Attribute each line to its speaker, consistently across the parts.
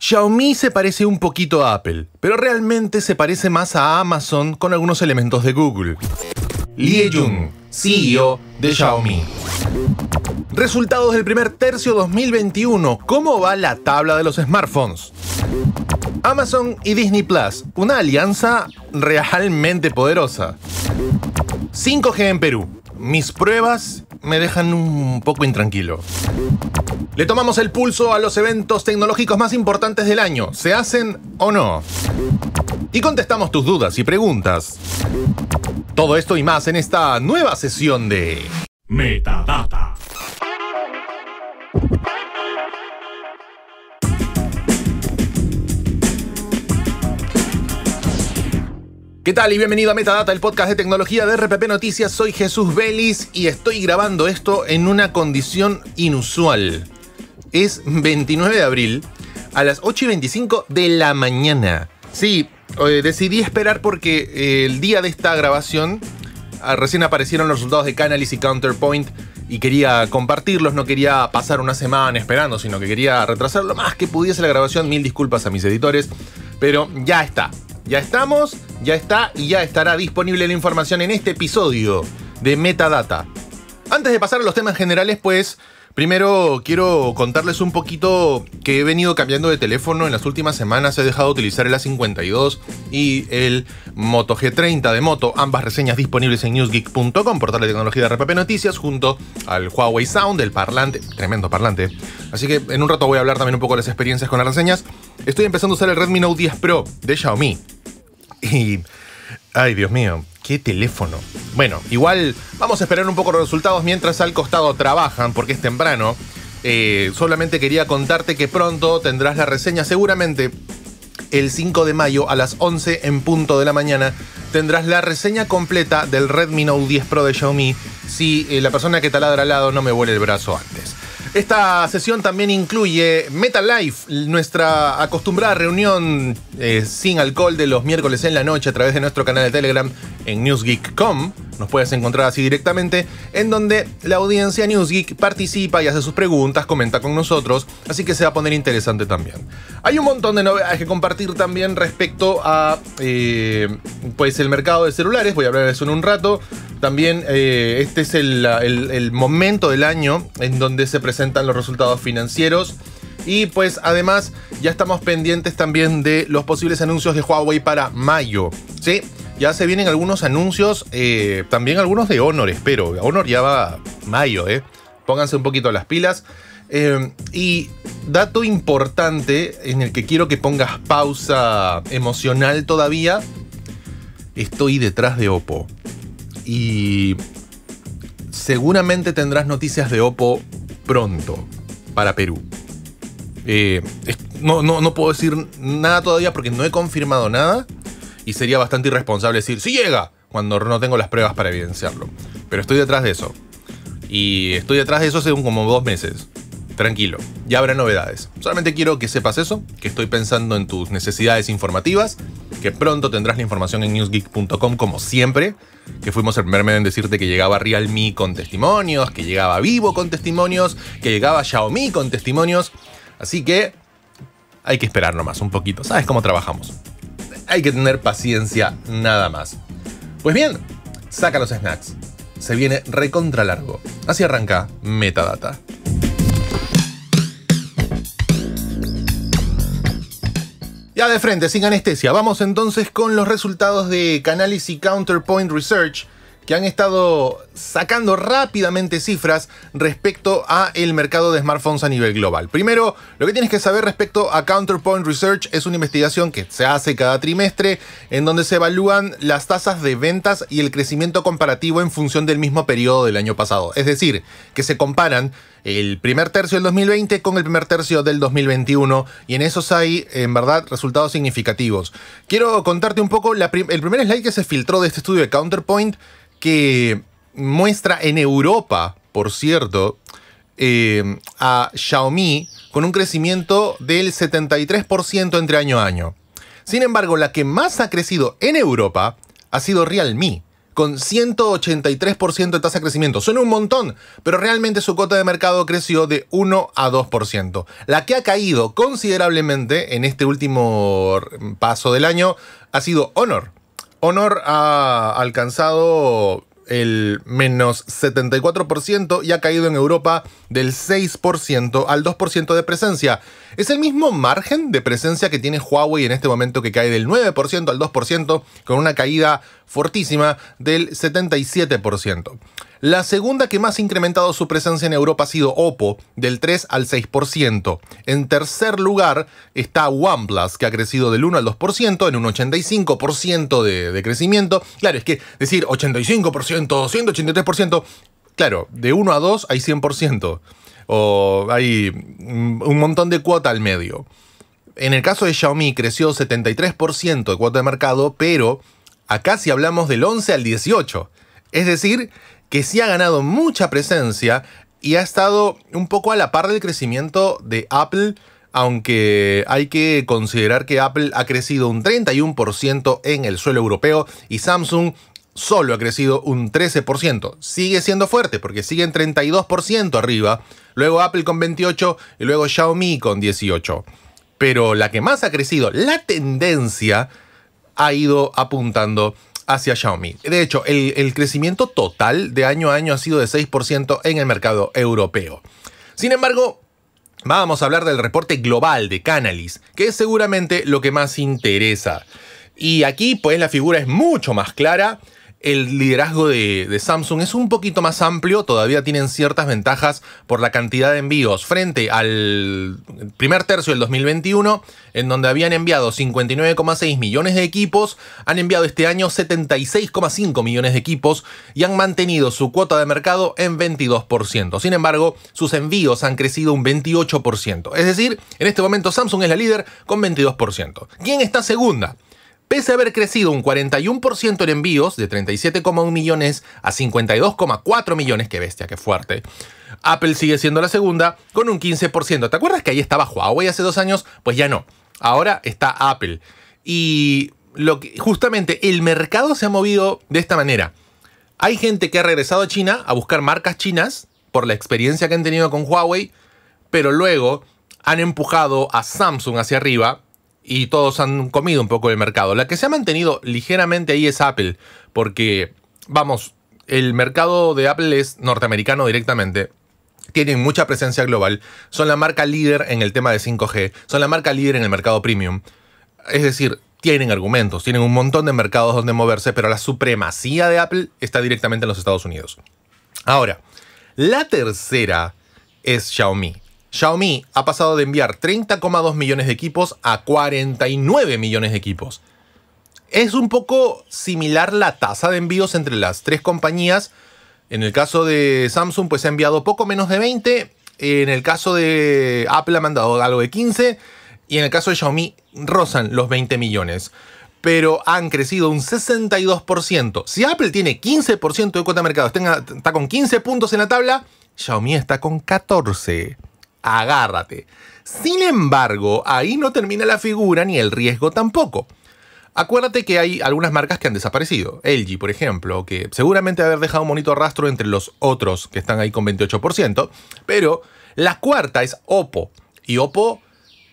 Speaker 1: Xiaomi se parece un poquito a Apple, pero realmente se parece más a Amazon con algunos elementos de Google. Lie Jun, CEO de Xiaomi. Resultados del primer tercio 2021. ¿Cómo va la tabla de los smartphones? Amazon y Disney Plus, una alianza realmente poderosa. 5G en Perú, mis pruebas me dejan un poco intranquilo. Le tomamos el pulso a los eventos tecnológicos más importantes del año. ¿Se hacen o no? Y contestamos tus dudas y preguntas. Todo esto y más en esta nueva sesión de Metadata. ¿Qué tal y bienvenido a Metadata, el podcast de tecnología de RPP Noticias? Soy Jesús Vélez y estoy grabando esto en una condición inusual. Es 29 de abril a las 8 y 25 de la mañana. Sí, eh, decidí esperar porque eh, el día de esta grabación ah, recién aparecieron los resultados de Canalys y Counterpoint y quería compartirlos, no quería pasar una semana esperando, sino que quería retrasar lo más que pudiese la grabación. Mil disculpas a mis editores, pero ya está. Ya estamos ya está y ya estará disponible la información en este episodio de Metadata. Antes de pasar a los temas generales, pues primero quiero contarles un poquito que he venido cambiando de teléfono en las últimas semanas. He dejado de utilizar el A52 y el Moto G30 de Moto, ambas reseñas disponibles en newsgeek.com, portal de tecnología de RPP Noticias, junto al Huawei Sound, el parlante, tremendo parlante. Así que en un rato voy a hablar también un poco de las experiencias con las reseñas. Estoy empezando a usar el Redmi Note 10 Pro de Xiaomi Y. Ay, Dios mío, qué teléfono. Bueno, igual vamos a esperar un poco los resultados mientras al costado trabajan, porque es temprano. Eh, solamente quería contarte que pronto tendrás la reseña, seguramente el 5 de mayo a las 11 en punto de la mañana tendrás la reseña completa del Redmi Note 10 Pro de Xiaomi si eh, la persona que taladra al lado no me vuele el brazo antes. Esta sesión también incluye Metalife, nuestra acostumbrada reunión eh, sin alcohol de los miércoles en la noche a través de nuestro canal de Telegram en newsgeek.com. Nos puedes encontrar así directamente, en donde la audiencia Newsgeek participa y hace sus preguntas, comenta con nosotros, así que se va a poner interesante también. Hay un montón de novedades que compartir también respecto a eh, pues el mercado de celulares, voy a hablar de eso en un rato también eh, este es el, momento del año en donde se presentan los resultados financieros. Y pues además ya estamos pendientes también de los posibles anuncios de Huawei para mayo. Sí, ya se vienen algunos anuncios, eh, también algunos de Honor, espero. Honor ya va mayo, ¿eh? Pónganse un poquito las pilas. Em, y dato importante en el que quiero que pongas pausa emocional todavía. Estoy detrás de Oppo y seguramente tendrás noticias de Oppo pronto para Perú. Eh, no, no, puedo decir nada todavía porque no he confirmado nada y sería bastante irresponsable decir, si llega, cuando no tengo las pruebas para evidenciarlo. Pero estoy detrás de eso. Y estoy detrás de eso hace como dos meses. Tranquilo, ya habrá novedades. Solamente quiero que sepas eso, que estoy pensando en tus necesidades informativas, que pronto tendrás la información en newsgeek.com como siempre que fuimos el primer medio en decirte que llegaba Realme con testimonios, que llegaba Vivo con testimonios, que llegaba Xiaomi con testimonios. Así que hay que esperar nomás un poquito. ¿Sabes cómo trabajamos? Hay que tener paciencia nada más. Pues bien, saca los snacks. Se viene recontra largo. Así arranca Metadata. Ya de frente, sin anestesia, vamos entonces con los resultados de Canalis y Counterpoint Research, que han estado sacando rápidamente cifras respecto a el mercado de smartphones a nivel global. Primero, lo que tienes que saber respecto a Counterpoint Research es una investigación que se hace cada trimestre en donde se evalúan las tasas de ventas y el crecimiento comparativo en función del mismo periodo del año pasado. Es decir, que se comparan el primer tercio del 2020 con el primer tercio del 2021 y en esos hay en verdad resultados significativos. Quiero contarte un poco el primer slide que se filtró de este estudio de Counterpoint que muestra en Europa, por cierto, eh, a Xiaomi con un crecimiento del 73% entre año a año. Sin embargo, la que más ha crecido en Europa ha sido Realme, con 183% de tasa de crecimiento. Suena un montón, pero realmente su cuota de mercado creció de 1 a 2%. La que ha caído considerablemente en este último paso del año ha sido Honor. Honor ha alcanzado el menos 74% y ha caído en Europa del 6% al 2% de presencia. Es el mismo margen de presencia que tiene Huawei en este momento que cae del 9% al 2% con una caída fortísima del 77%. La segunda que más ha incrementado su presencia en Europa ha sido Oppo, del 3 al 6%. En tercer lugar está OnePlus, que ha crecido del 1 al 2%, en un 85% de, crecimiento. Claro, es que decir 85%, 183%, claro, de 1 a 2 hay 100%, o hay mm, un montón de cuota al medio. En el caso de Xiaomi creció 73% de cuota de mercado, pero acá si hablamos del 11 al 18, es decir, que sí ha ganado mucha presencia y ha estado un poco a la par del crecimiento de Apple, aunque hay que considerar que Apple ha crecido un 31% en el suelo europeo y Samsung solo ha crecido un 13%. Sigue siendo fuerte porque sigue en 32% arriba, luego Apple con 28 y luego Xiaomi con 18. Pero la que más ha crecido, la tendencia ha ido apuntando hacia Xiaomi. De hecho, el, crecimiento total de año a año ha sido de 6% en el mercado europeo. Sin embargo, vamos a hablar del reporte global de Canalys, que es seguramente lo que más interesa. Y aquí, pues, la figura es mucho más clara el liderazgo de, Samsung es un poquito más amplio, todavía tienen ciertas ventajas por la cantidad de envíos frente al primer tercio del 2021, en donde habían enviado 59,6 millones de equipos, han enviado este año 76,5 millones de equipos y han mantenido su cuota de mercado en 22%. Sin embargo, sus envíos han crecido un 28%. Es decir, en este momento Samsung es la líder con 22%. ¿Quién está segunda? Pese a haber crecido un 41% en envíos, de 37,1 millones a 52,4 millones, qué bestia, qué fuerte, Apple sigue siendo la segunda con un 15%. ¿Te acuerdas que ahí estaba Huawei hace dos años? Pues ya no. Ahora está Apple. Y lo que, justamente el mercado se ha movido de esta manera. Hay gente que ha regresado a China a buscar marcas chinas por la experiencia que han tenido con Huawei, pero luego han empujado a Samsung hacia arriba y todos han comido un poco el mercado. La que se ha mantenido ligeramente ahí es Apple, porque, vamos, el mercado de Apple es norteamericano directamente. Tienen mucha presencia global, son la marca líder en el tema de 5G, son la marca líder en el mercado premium. Es decir, tienen argumentos, tienen un montón de mercados donde moverse, pero la supremacía de Apple está directamente en los Estados Unidos. Ahora, la tercera es Xiaomi. Xiaomi ha pasado de enviar 30,2 millones de equipos a 49 millones de equipos. Es un poco similar la tasa de envíos entre las tres compañías. En el caso de Samsung, pues se ha enviado poco menos de 20. En el caso de Apple ha mandado algo de 15. Y en el caso de Xiaomi, rozan los 20 millones. Pero han crecido un 62%. Si Apple tiene 15% de cuota de mercado, está con 15 puntos en la tabla, Xiaomi está con 14 agárrate. Sin embargo, ahí no termina la figura ni el riesgo tampoco. Acuérdate que hay algunas marcas que han desaparecido. LG, por ejemplo, que seguramente haber dejado un bonito rastro entre los otros que están ahí con 28%, pero la cuarta es Oppo. Y Oppo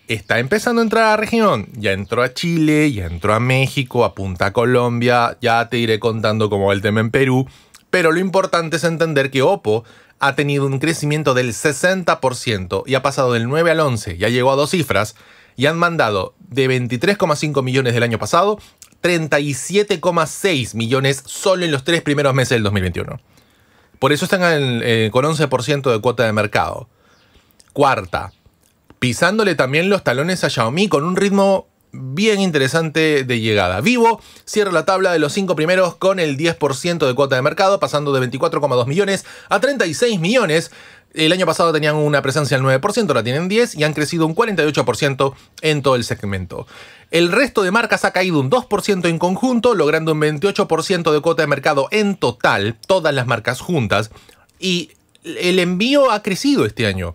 Speaker 1: está empezando a entrar a la región. Ya entró a Chile, ya entró a México, apunta a Colombia, ya te iré contando cómo va el tema en Perú. Pero lo importante es entender que Oppo ha tenido un crecimiento del 60% y ha pasado del 9 al 11, ya llegó a dos cifras, y han mandado de 23,5 millones del año pasado, 37,6 millones solo en los tres primeros meses del 2021. Por eso están eh, con 11% de cuota de mercado. Cuarta, pisándole también los talones a Xiaomi con un ritmo bien interesante de llegada. Vivo cierra la tabla de los cinco primeros con el 10% de cuota de mercado, pasando de 24,2 millones a 36 millones. El año pasado tenían una presencia del 9%, ahora tienen 10% y han crecido un 48% en todo el segmento. El resto de marcas ha caído un 2% en conjunto, logrando un 28% de cuota de mercado en total, todas las marcas juntas. Y el envío ha crecido este año.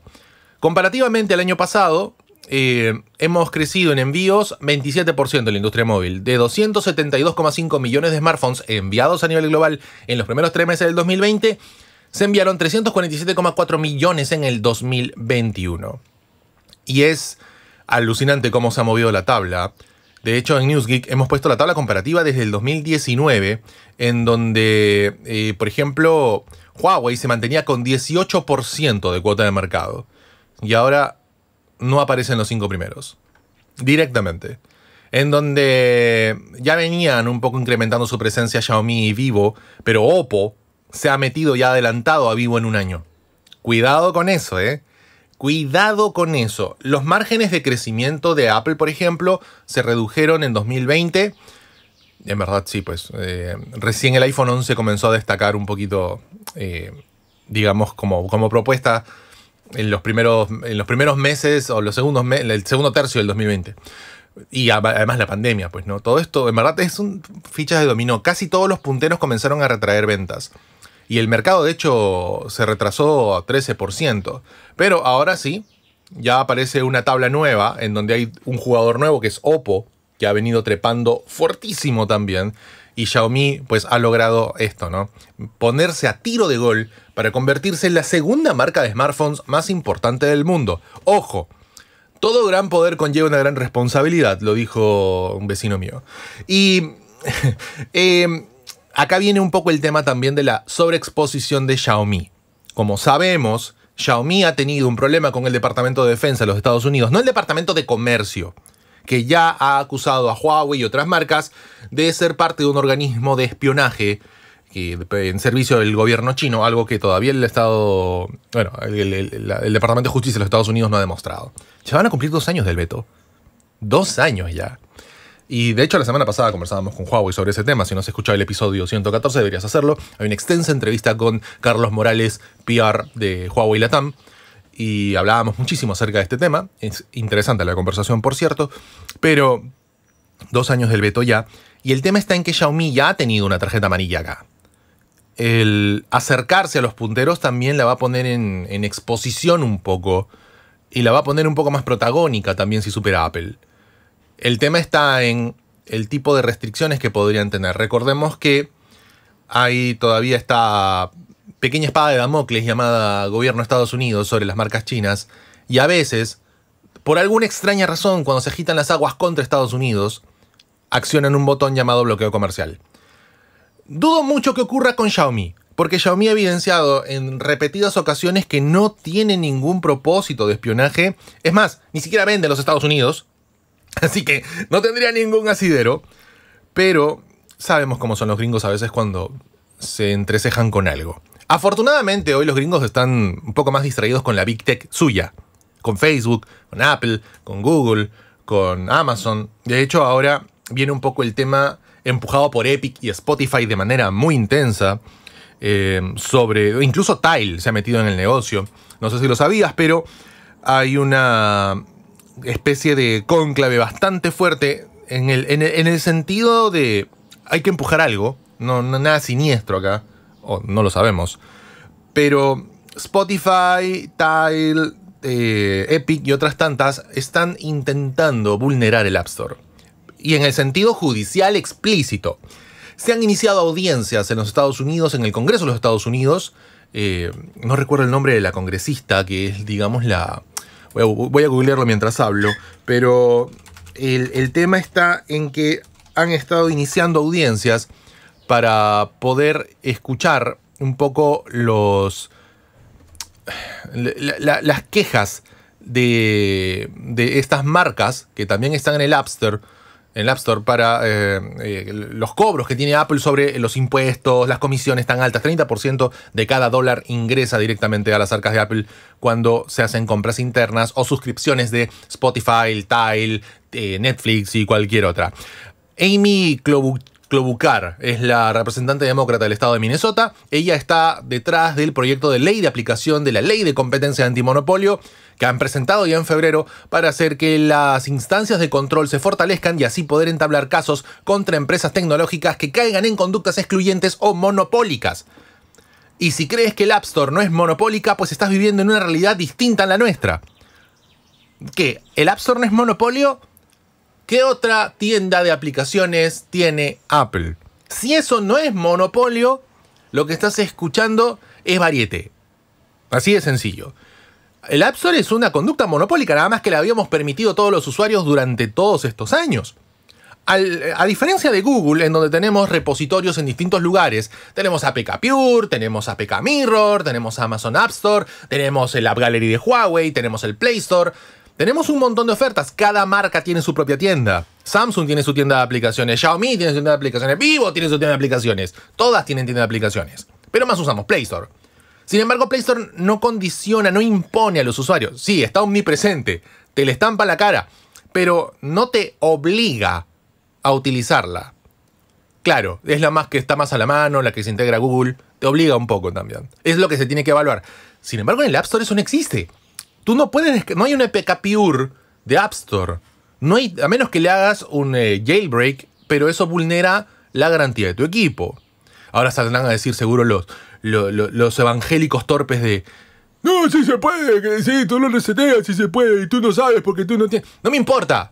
Speaker 1: Comparativamente al año pasado, eh, hemos crecido en envíos 27% en la industria móvil. De 272,5 millones de smartphones enviados a nivel global en los primeros tres meses del 2020, se enviaron 347,4 millones en el 2021. Y es alucinante cómo se ha movido la tabla. De hecho, en Newsgeek hemos puesto la tabla comparativa desde el 2019, en donde, eh, por ejemplo, Huawei se mantenía con 18% de cuota de mercado. Y ahora no aparecen los cinco primeros. Directamente. En donde ya venían un poco incrementando su presencia Xiaomi y Vivo, pero Oppo se ha metido y adelantado a Vivo en un año. Cuidado con eso, ¿eh? Cuidado con eso. Los márgenes de crecimiento de Apple, por ejemplo, se redujeron en 2020. En verdad, sí, pues eh, recién el iPhone 11 comenzó a destacar un poquito, eh, digamos, como, como propuesta en los primeros, en los primeros meses o los segundos el segundo tercio del 2020. Y además la pandemia, pues, ¿no? Todo esto, en verdad, es un fichas de dominó. Casi todos los punteros comenzaron a retraer ventas. Y el mercado, de hecho, se retrasó a 13%. Pero ahora sí, ya aparece una tabla nueva en donde hay un jugador nuevo que es Oppo, que ha venido trepando fortísimo también y Xiaomi pues ha logrado esto, ¿no? Ponerse a tiro de gol para convertirse en la segunda marca de smartphones más importante del mundo. Ojo, todo gran poder conlleva una gran responsabilidad, lo dijo un vecino mío. Y eh, acá viene un poco el tema también de la sobreexposición de Xiaomi. Como sabemos, Xiaomi ha tenido un problema con el Departamento de Defensa de los Estados Unidos, no el Departamento de Comercio, que ya ha acusado a Huawei y otras marcas de ser parte de un organismo de espionaje en servicio del gobierno chino, algo que todavía el Estado, bueno, el, Departamento de Justicia de los Estados Unidos no ha demostrado. ¿Se van a cumplir dos años del veto. Dos años ya. Y de hecho la semana pasada conversábamos con Huawei sobre ese tema. Si no has escuchado el episodio 114 deberías hacerlo. Hay una extensa entrevista con Carlos Morales, PR de Huawei Latam, y hablábamos muchísimo acerca de este tema. Es interesante la conversación, por cierto, pero dos años del veto ya. Y el tema está en que Xiaomi ya ha tenido una tarjeta amarilla acá. El acercarse a los punteros también la va a poner en, exposición un poco y la va a poner un poco más protagónica también si supera Apple. El tema está en el tipo de restricciones que podrían tener. Recordemos que hay todavía está pequeña espada de Damocles llamada gobierno de Estados Unidos sobre las marcas chinas, y a veces, por alguna extraña razón, cuando se agitan las aguas contra Estados Unidos, accionan un botón llamado bloqueo comercial. Dudo mucho que ocurra con Xiaomi, porque Xiaomi ha evidenciado en repetidas ocasiones que no tiene ningún propósito de espionaje. Es más, ni siquiera vende en los Estados Unidos. Así que no tendría ningún asidero. Pero sabemos cómo son los gringos a veces cuando se entrecejan con algo. Afortunadamente hoy los gringos están un poco más distraídos con la Big Tech suya, con Facebook, con Apple, con Google, con Amazon. De hecho ahora viene un poco el tema empujado por Epic y Spotify de manera muy intensa. Eh, sobre. Incluso Tile se ha metido en el negocio. No sé si lo sabías, pero hay una especie de cónclave bastante fuerte en el, sentido de. Hay que empujar algo. no, nada siniestro acá o no lo sabemos. Pero Spotify, Tile, eh, Epic y otras tantas están intentando vulnerar el App Store. Y en el sentido judicial explícito. Se han iniciado audiencias en los Estados Unidos, en el Congreso de los Estados Unidos. Eh, no recuerdo el nombre de la congresista, que es, digamos, la... Voy a, googlearlo mientras hablo, pero el tema está en que han estado iniciando audiencias para poder escuchar un poco los, las quejas de, estas marcas que también están en el App Store, en App Store para eh, eh, los cobros que tiene Apple sobre los impuestos, las comisiones tan altas. 30% de cada dólar ingresa directamente a las arcas de Apple cuando se hacen compras internas o suscripciones de Spotify, Tile, eh, Netflix y cualquier otra. Amy Klobuch Klobuchar es la representante demócrata del estado de Minnesota. Ella está detrás del proyecto de ley de aplicación de la ley de competencia antimonopolio que han presentado ya en febrero para hacer que las instancias de control se fortalezcan y así poder entablar casos contra empresas tecnológicas que caigan en conductas excluyentes o monopólicas. Y si crees que el App Store no es monopólica, pues estás viviendo en una realidad distinta a la nuestra. ¿Qué? ¿El App Store no es monopolio? ¿Qué otra tienda de aplicaciones tiene Apple? Si eso no es monopolio, lo que estás escuchando es variete. Así de sencillo. El App Store es una conducta monopólica, nada más que la habíamos permitido todos los usuarios durante todos estos años. a diferencia de Google, en donde tenemos repositorios en distintos lugares, tenemos APK Pure, tenemos APK Mirror, tenemos Amazon App Store, tenemos el App Gallery de Huawei, tenemos el Play Store, tenemos un montón de ofertas. Cada marca tiene su propia tienda. Samsung tiene su tienda de aplicaciones. Xiaomi tiene su tienda de aplicaciones. Vivo tiene su tienda de aplicaciones. Todas tienen tienda de aplicaciones. Pero más usamos Play Store. Sin embargo, Play Store no condiciona, no impone a los usuarios. Sí, está omnipresente. Te le estampa la cara. Pero no te obliga a utilizarla. Claro, es la más que está más a la mano, la que se integra a Google. Te obliga un poco también. Es lo que se tiene que evaluar. Sin embargo, en el App Store eso no existe. Tú no puedes, no hay un APK e de App Store. No hay, a menos que le hagas un eh, jailbreak, pero eso vulnera la garantía de tu equipo. Ahora saldrán a decir seguro los, los, evangélicos torpes de... No, si sí se puede, que sí, tú lo reseteas si sí se puede y tú no sabes porque tú no tienes... No me importa.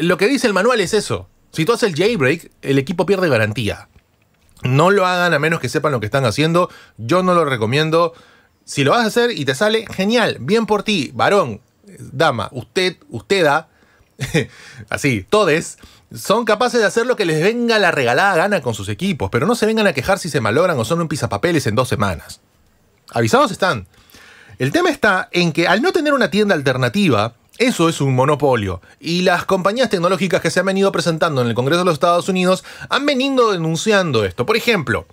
Speaker 1: Lo que dice el manual es eso. Si tú haces el jailbreak, el equipo pierde garantía. No lo hagan a menos que sepan lo que están haciendo. Yo no lo recomiendo. Si lo vas a hacer y te sale, genial, bien por ti, varón, dama, usted, usteda, así, todes, son capaces de hacer lo que les venga la regalada gana con sus equipos, pero no se vengan a quejar si se malogran o son un pisapapeles en dos semanas. Avisados están. El tema está en que al no tener una tienda alternativa, eso es un monopolio. Y las compañías tecnológicas que se han venido presentando en el Congreso de los Estados Unidos han venido denunciando esto. Por ejemplo,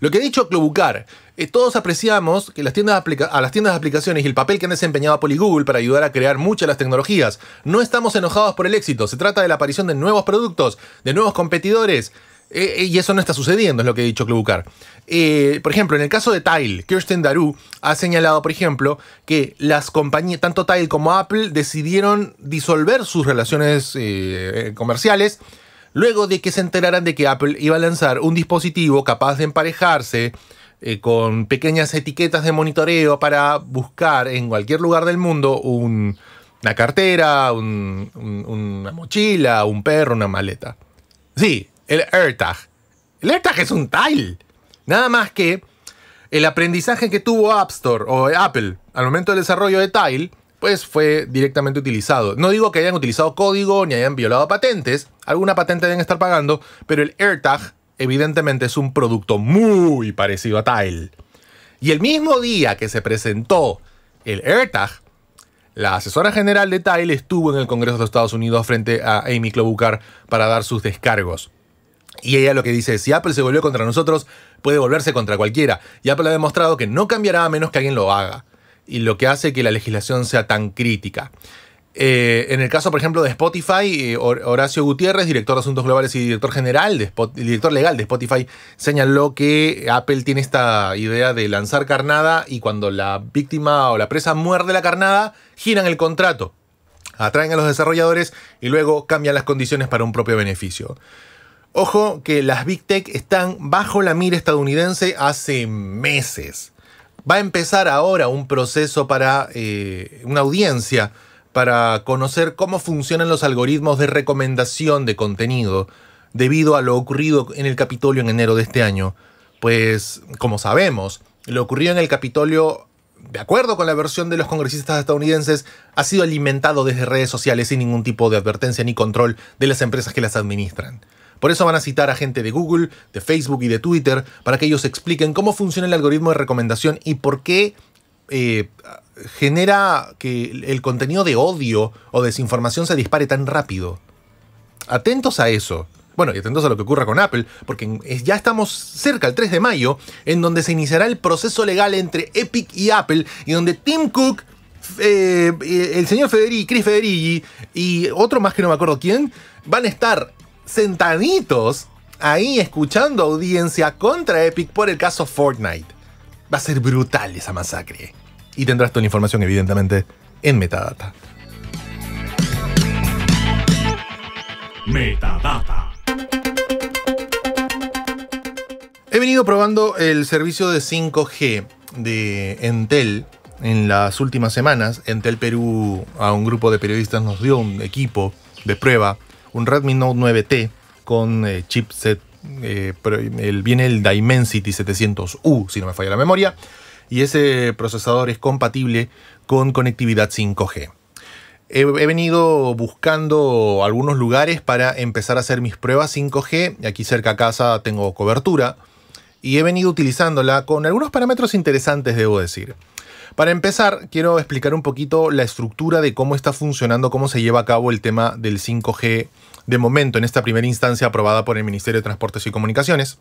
Speaker 1: lo que ha dicho Clubucar, eh, todos apreciamos que las tiendas a las tiendas de aplicaciones y el papel que han desempeñado Apple Google para ayudar a crear muchas de las tecnologías. No estamos enojados por el éxito, se trata de la aparición de nuevos productos, de nuevos competidores. Eh, y eso no está sucediendo, es lo que ha dicho Clubucar. Eh, por ejemplo, en el caso de Tile, Kirsten Daru ha señalado, por ejemplo, que las compañías, tanto Tile como Apple, decidieron disolver sus relaciones comerciales luego de que se enteraran de que Apple iba a lanzar un dispositivo capaz de emparejarse eh, con pequeñas etiquetas de monitoreo para buscar en cualquier lugar del mundo una cartera, una mochila, un perro, una maleta. Sí, el AirTag. El AirTag es un tile. Nada más que el aprendizaje que tuvo App Store o Apple al momento del desarrollo de Tile pues fue directamente utilizado. No digo que hayan utilizado código ni hayan violado patentes, alguna patente deben estar pagando, pero el AirTag evidentemente es un producto muy parecido a Tile. Y el mismo día que se presentó el AirTag, la asesora general de Tile estuvo en el Congreso de Estados Unidos frente a Amy Klobuchar para dar sus descargos. Y ella lo que dice es, si Apple se volvió contra nosotros, puede volverse contra cualquiera. Y Apple ha demostrado que no cambiará a menos que alguien lo haga y lo que hace que la legislación sea tan crítica. Eh, en el caso, por ejemplo, de Spotify, eh, Horacio Gutiérrez, director de Asuntos Globales y director general, director legal de Spotify, señaló que Apple tiene esta idea de lanzar carnada y cuando la víctima o la presa muerde la carnada, giran el contrato, atraen a los desarrolladores y luego cambian las condiciones para un propio beneficio. Ojo que las Big Tech están bajo la mira estadounidense hace meses. Va a empezar ahora un proceso para eh, una audiencia para conocer cómo funcionan los algoritmos de recomendación de contenido debido a lo ocurrido en el Capitolio en enero de este año. Pues, como sabemos, lo ocurrido en el Capitolio, de acuerdo con la versión de los congresistas estadounidenses, ha sido alimentado desde redes sociales sin ningún tipo de advertencia ni control de las empresas que las administran. Por eso van a citar a gente de Google, de Facebook y de Twitter para que ellos expliquen cómo funciona el algoritmo de recomendación y por qué eh, genera que el contenido de odio o desinformación se dispare tan rápido. Atentos a eso. Bueno, y atentos a lo que ocurra con Apple, porque ya estamos cerca, el 3 de mayo, en donde se iniciará el proceso legal entre Epic y Apple, y donde Tim Cook eh, eh, el señor Federici, Chris Federici y otro más que no me acuerdo quién, van a estar sentaditos ahí escuchando audiencia contra Epic por el caso Fortnite. Va a ser brutal esa masacre. Y tendrás toda la información, evidentemente, en Metadata. Metadata. He venido probando el servicio de 5G de Entel en las últimas semanas. Entel Perú a un grupo de periodistas nos dio un equipo de prueba un Redmi Note 9T con eh, chipset, eh, el, viene el Dimensity 700U, si no me falla la memoria, y ese procesador es compatible con conectividad 5G. He, he venido buscando algunos lugares para empezar a hacer mis pruebas 5G. Aquí cerca a casa tengo cobertura y he venido utilizándola con algunos parámetros interesantes, debo decir. Para empezar, quiero explicar un poquito la estructura de cómo está funcionando, cómo se lleva a cabo el tema del 5G de momento, en esta primera instancia aprobada por el Ministerio de Transportes y Comunicaciones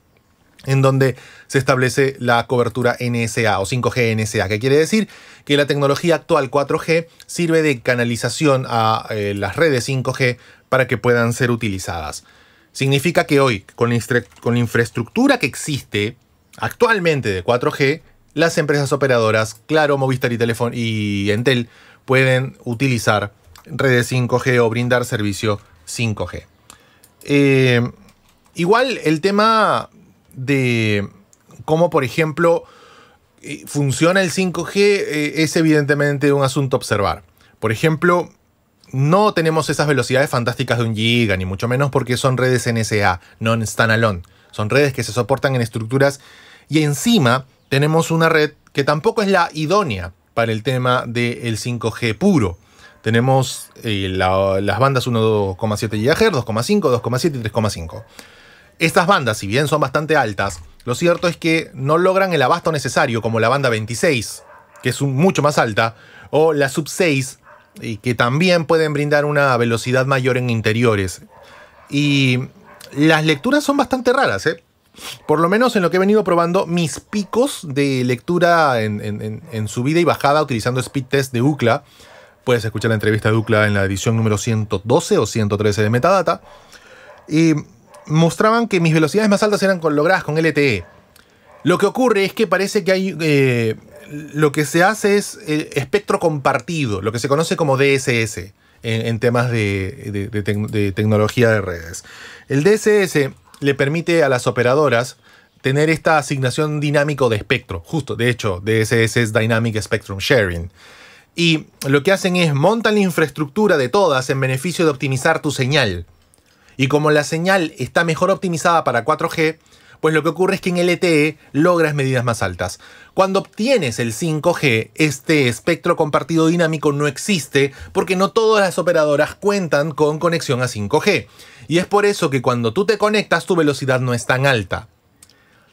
Speaker 1: en donde se establece la cobertura NSA o 5G NSA, que quiere decir que la tecnología actual 4G sirve de canalización a eh, las redes 5G para que puedan ser utilizadas. Significa que hoy, con con la infraestructura que existe actualmente de 4G, las empresas operadoras, claro, Movistar y, y Entel, pueden utilizar redes 5G o brindar servicio 5G. Eh, igual el tema de cómo, por ejemplo, eh, funciona el 5G eh, es evidentemente un asunto a observar. Por ejemplo, no tenemos esas velocidades fantásticas de un giga, ni mucho menos porque son redes NSA, non standalone. Son redes que se soportan en estructuras y encima tenemos una red que tampoco es la idónea para el tema del 5G puro. Tenemos eh, las bandas 1,7 GHz, 2,5, 2,7 y 3,5. Estas bandas, si bien son bastante altas, lo cierto es que no logran el abasto necesario como la banda 26, que es mucho más alta, o la sub 6, que también pueden brindar una velocidad mayor en interiores. Y las lecturas son bastante raras, ¿eh? Por lo menos en lo que he venido probando, mis picos de lectura en, en, subida y bajada utilizando speed test de UCLA. Puedes escuchar la entrevista de UCLA en la edición número 112 o 113 de Metadata. Y mostraban que mis velocidades más altas eran con, logradas con LTE. Lo que ocurre es que parece que hay. Eh, lo que se hace es espectro compartido, lo que se conoce como DSS en, temas de, de, tecnología de redes. El DSS le permite a las operadoras tener esta asignación dinámico de espectro, justo, de hecho, DSS es Dynamic Spectrum Sharing. Y lo que hacen es montan la infraestructura de todas en beneficio de optimizar tu señal. Y como la señal está mejor optimizada para 4G, pues lo que ocurre es que en LTE e logras medidas más altas. Cuando obtienes el 5G, este espectro compartido dinámico no existe porque no todas las operadoras cuentan con conexión a 5G. Y es por eso que cuando tú te conectas tu velocidad no es tan alta.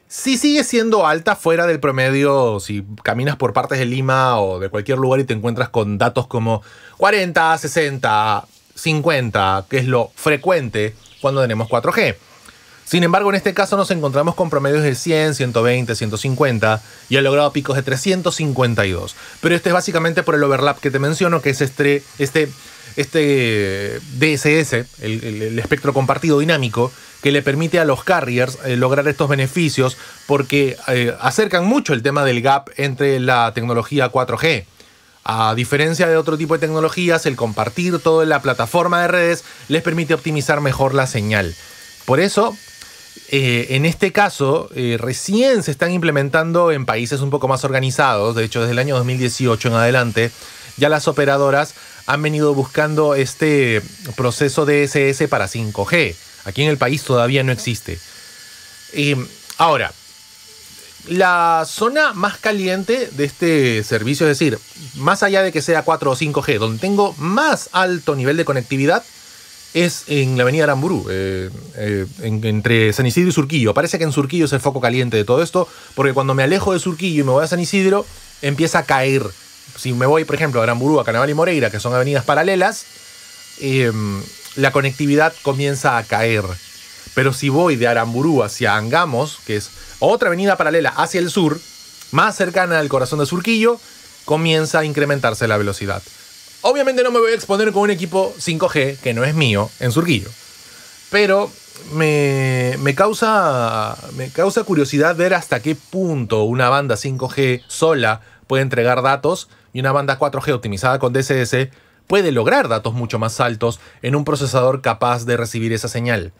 Speaker 1: Si sigue siendo alta fuera del promedio, si caminas por partes de Lima o de cualquier lugar y te encuentras con datos como 40, 60, 50, que es lo frecuente cuando tenemos 4G. Sin embargo, en este caso nos encontramos con promedios de 100, 120, 150 y ha logrado picos de 352. Pero este es básicamente por el overlap que te menciono, que es este, este este eh, DSS, el, espectro compartido dinámico, que le permite a los carriers eh, lograr estos beneficios porque eh, acercan mucho el tema del gap entre la tecnología 4G. A diferencia de otro tipo de tecnologías, el compartir toda en la plataforma de redes les permite optimizar mejor la señal. Por eso, en este caso, recién se están implementando en países un poco más organizados, de hecho desde el año 2018 en adelante, ya las operadoras han venido buscando este proceso de DSS para 5G. Aquí en el país todavía no existe. Y em, ahora, la zona más caliente de este servicio, es decir, más allá de que sea 4 o 5G, donde tengo más alto nivel de conectividad, es en la avenida Aramburú, eh, eh, entre San Isidro y Surquillo. Parece que en Surquillo es el foco caliente de todo esto, porque cuando me alejo de Surquillo y me voy a San Isidro, empieza a caer si me voy, por ejemplo, a Aramburú, a Carnaval y Moreira, que son avenidas paralelas, em, la conectividad comienza a caer. Pero si voy de Aramburú hacia Angamos, que es otra avenida paralela hacia el sur, más cercana al corazón de Surquillo, comienza a incrementarse la velocidad. Obviamente no me voy a exponer con un equipo 5G, que no es mío, en Surquillo. Pero me, me, causa, me causa curiosidad ver hasta qué punto una banda 5G sola puede entregar datos y una banda 4G optimizada con DSS puede lograr datos mucho más altos en un procesador capaz de recibir esa señal.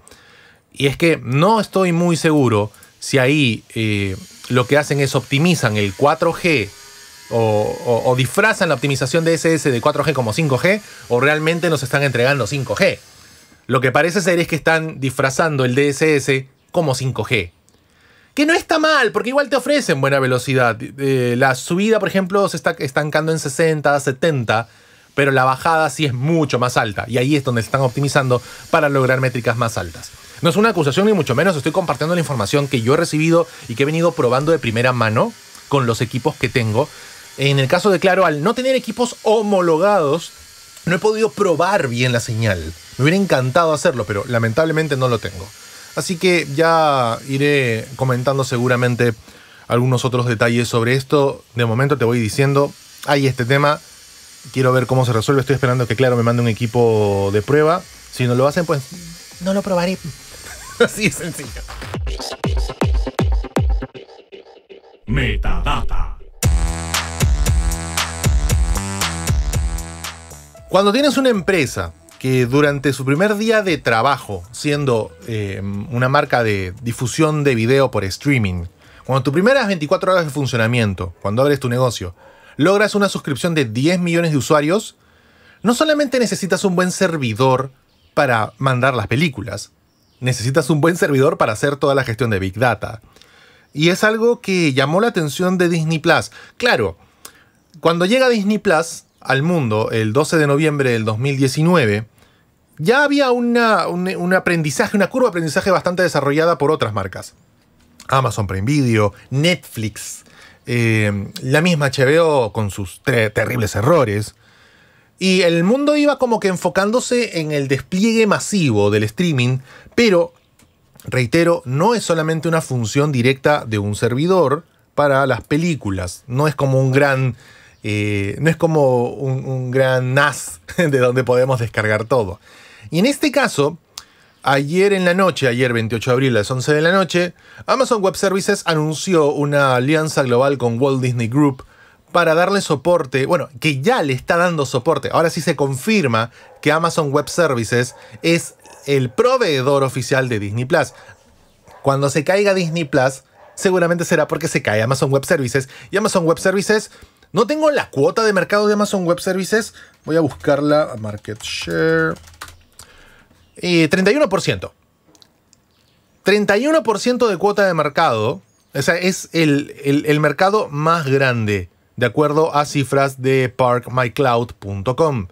Speaker 1: Y es que no estoy muy seguro si ahí eh, lo que hacen es optimizan el 4G o, disfrazan la optimización de de 4G como 5G o realmente nos están entregando 5G. Lo que parece ser es que están disfrazando el DSS como 5G. Que no está mal, porque igual te ofrecen buena velocidad. Eh, la subida, por ejemplo, se está estancando en 60, 70, pero la bajada sí es mucho más alta. Y ahí es donde se están optimizando para lograr métricas más altas. No es una acusación ni mucho menos, estoy compartiendo la información que yo he recibido y que he venido probando de primera mano con los equipos que tengo. En el caso de Claro, al no tener equipos homologados, no he podido probar bien la señal. Me hubiera encantado hacerlo, pero lamentablemente no lo tengo. Así que ya iré comentando seguramente algunos otros detalles sobre esto. De momento te voy diciendo, hay este tema, quiero ver cómo se resuelve. Estoy esperando que, claro, me mande un equipo de prueba. Si no lo hacen, pues no lo probaré. Así de sencillo.
Speaker 2: Metadata.
Speaker 1: Cuando tienes una empresa que durante su primer día de trabajo, siendo em, una marca de difusión de video por streaming, cuando tu primeras 24 horas de funcionamiento, cuando abres tu negocio, logras una suscripción de 10 millones de usuarios, no solamente necesitas un buen servidor para mandar las películas, necesitas un buen servidor para hacer toda la gestión de Big Data. Y es algo que llamó la atención de Disney Plus. Claro, cuando llega Disney Plus, al mundo el 12 de noviembre del 2019, ya había una, un, aprendizaje, una curva de aprendizaje bastante desarrollada por otras marcas. Amazon Prime Video, Netflix, eh, la misma HBO con sus terribles errores. Y el mundo iba como que enfocándose en el despliegue masivo del streaming, pero, reitero, no es solamente una función directa de un servidor para las películas, no es como un gran eh, no es como un, un, gran NAS de donde podemos descargar todo. Y en este caso, ayer en la noche, ayer 28 de abril a las 11 de la noche, Amazon Web Services anunció una alianza global con Walt Disney Group para darle soporte, bueno, que ya le está dando soporte. Ahora sí se confirma que Amazon Web Services es el proveedor oficial de Disney Plus. Cuando se caiga Disney Plus, seguramente será porque se cae Amazon Web Services. Y Amazon Web Services no tengo la cuota de mercado de Amazon Web Services. Voy a buscarla. Market share. 31%. 31% de cuota de mercado. O sea, es el, el mercado más grande, de acuerdo a cifras de parkmycloud.com.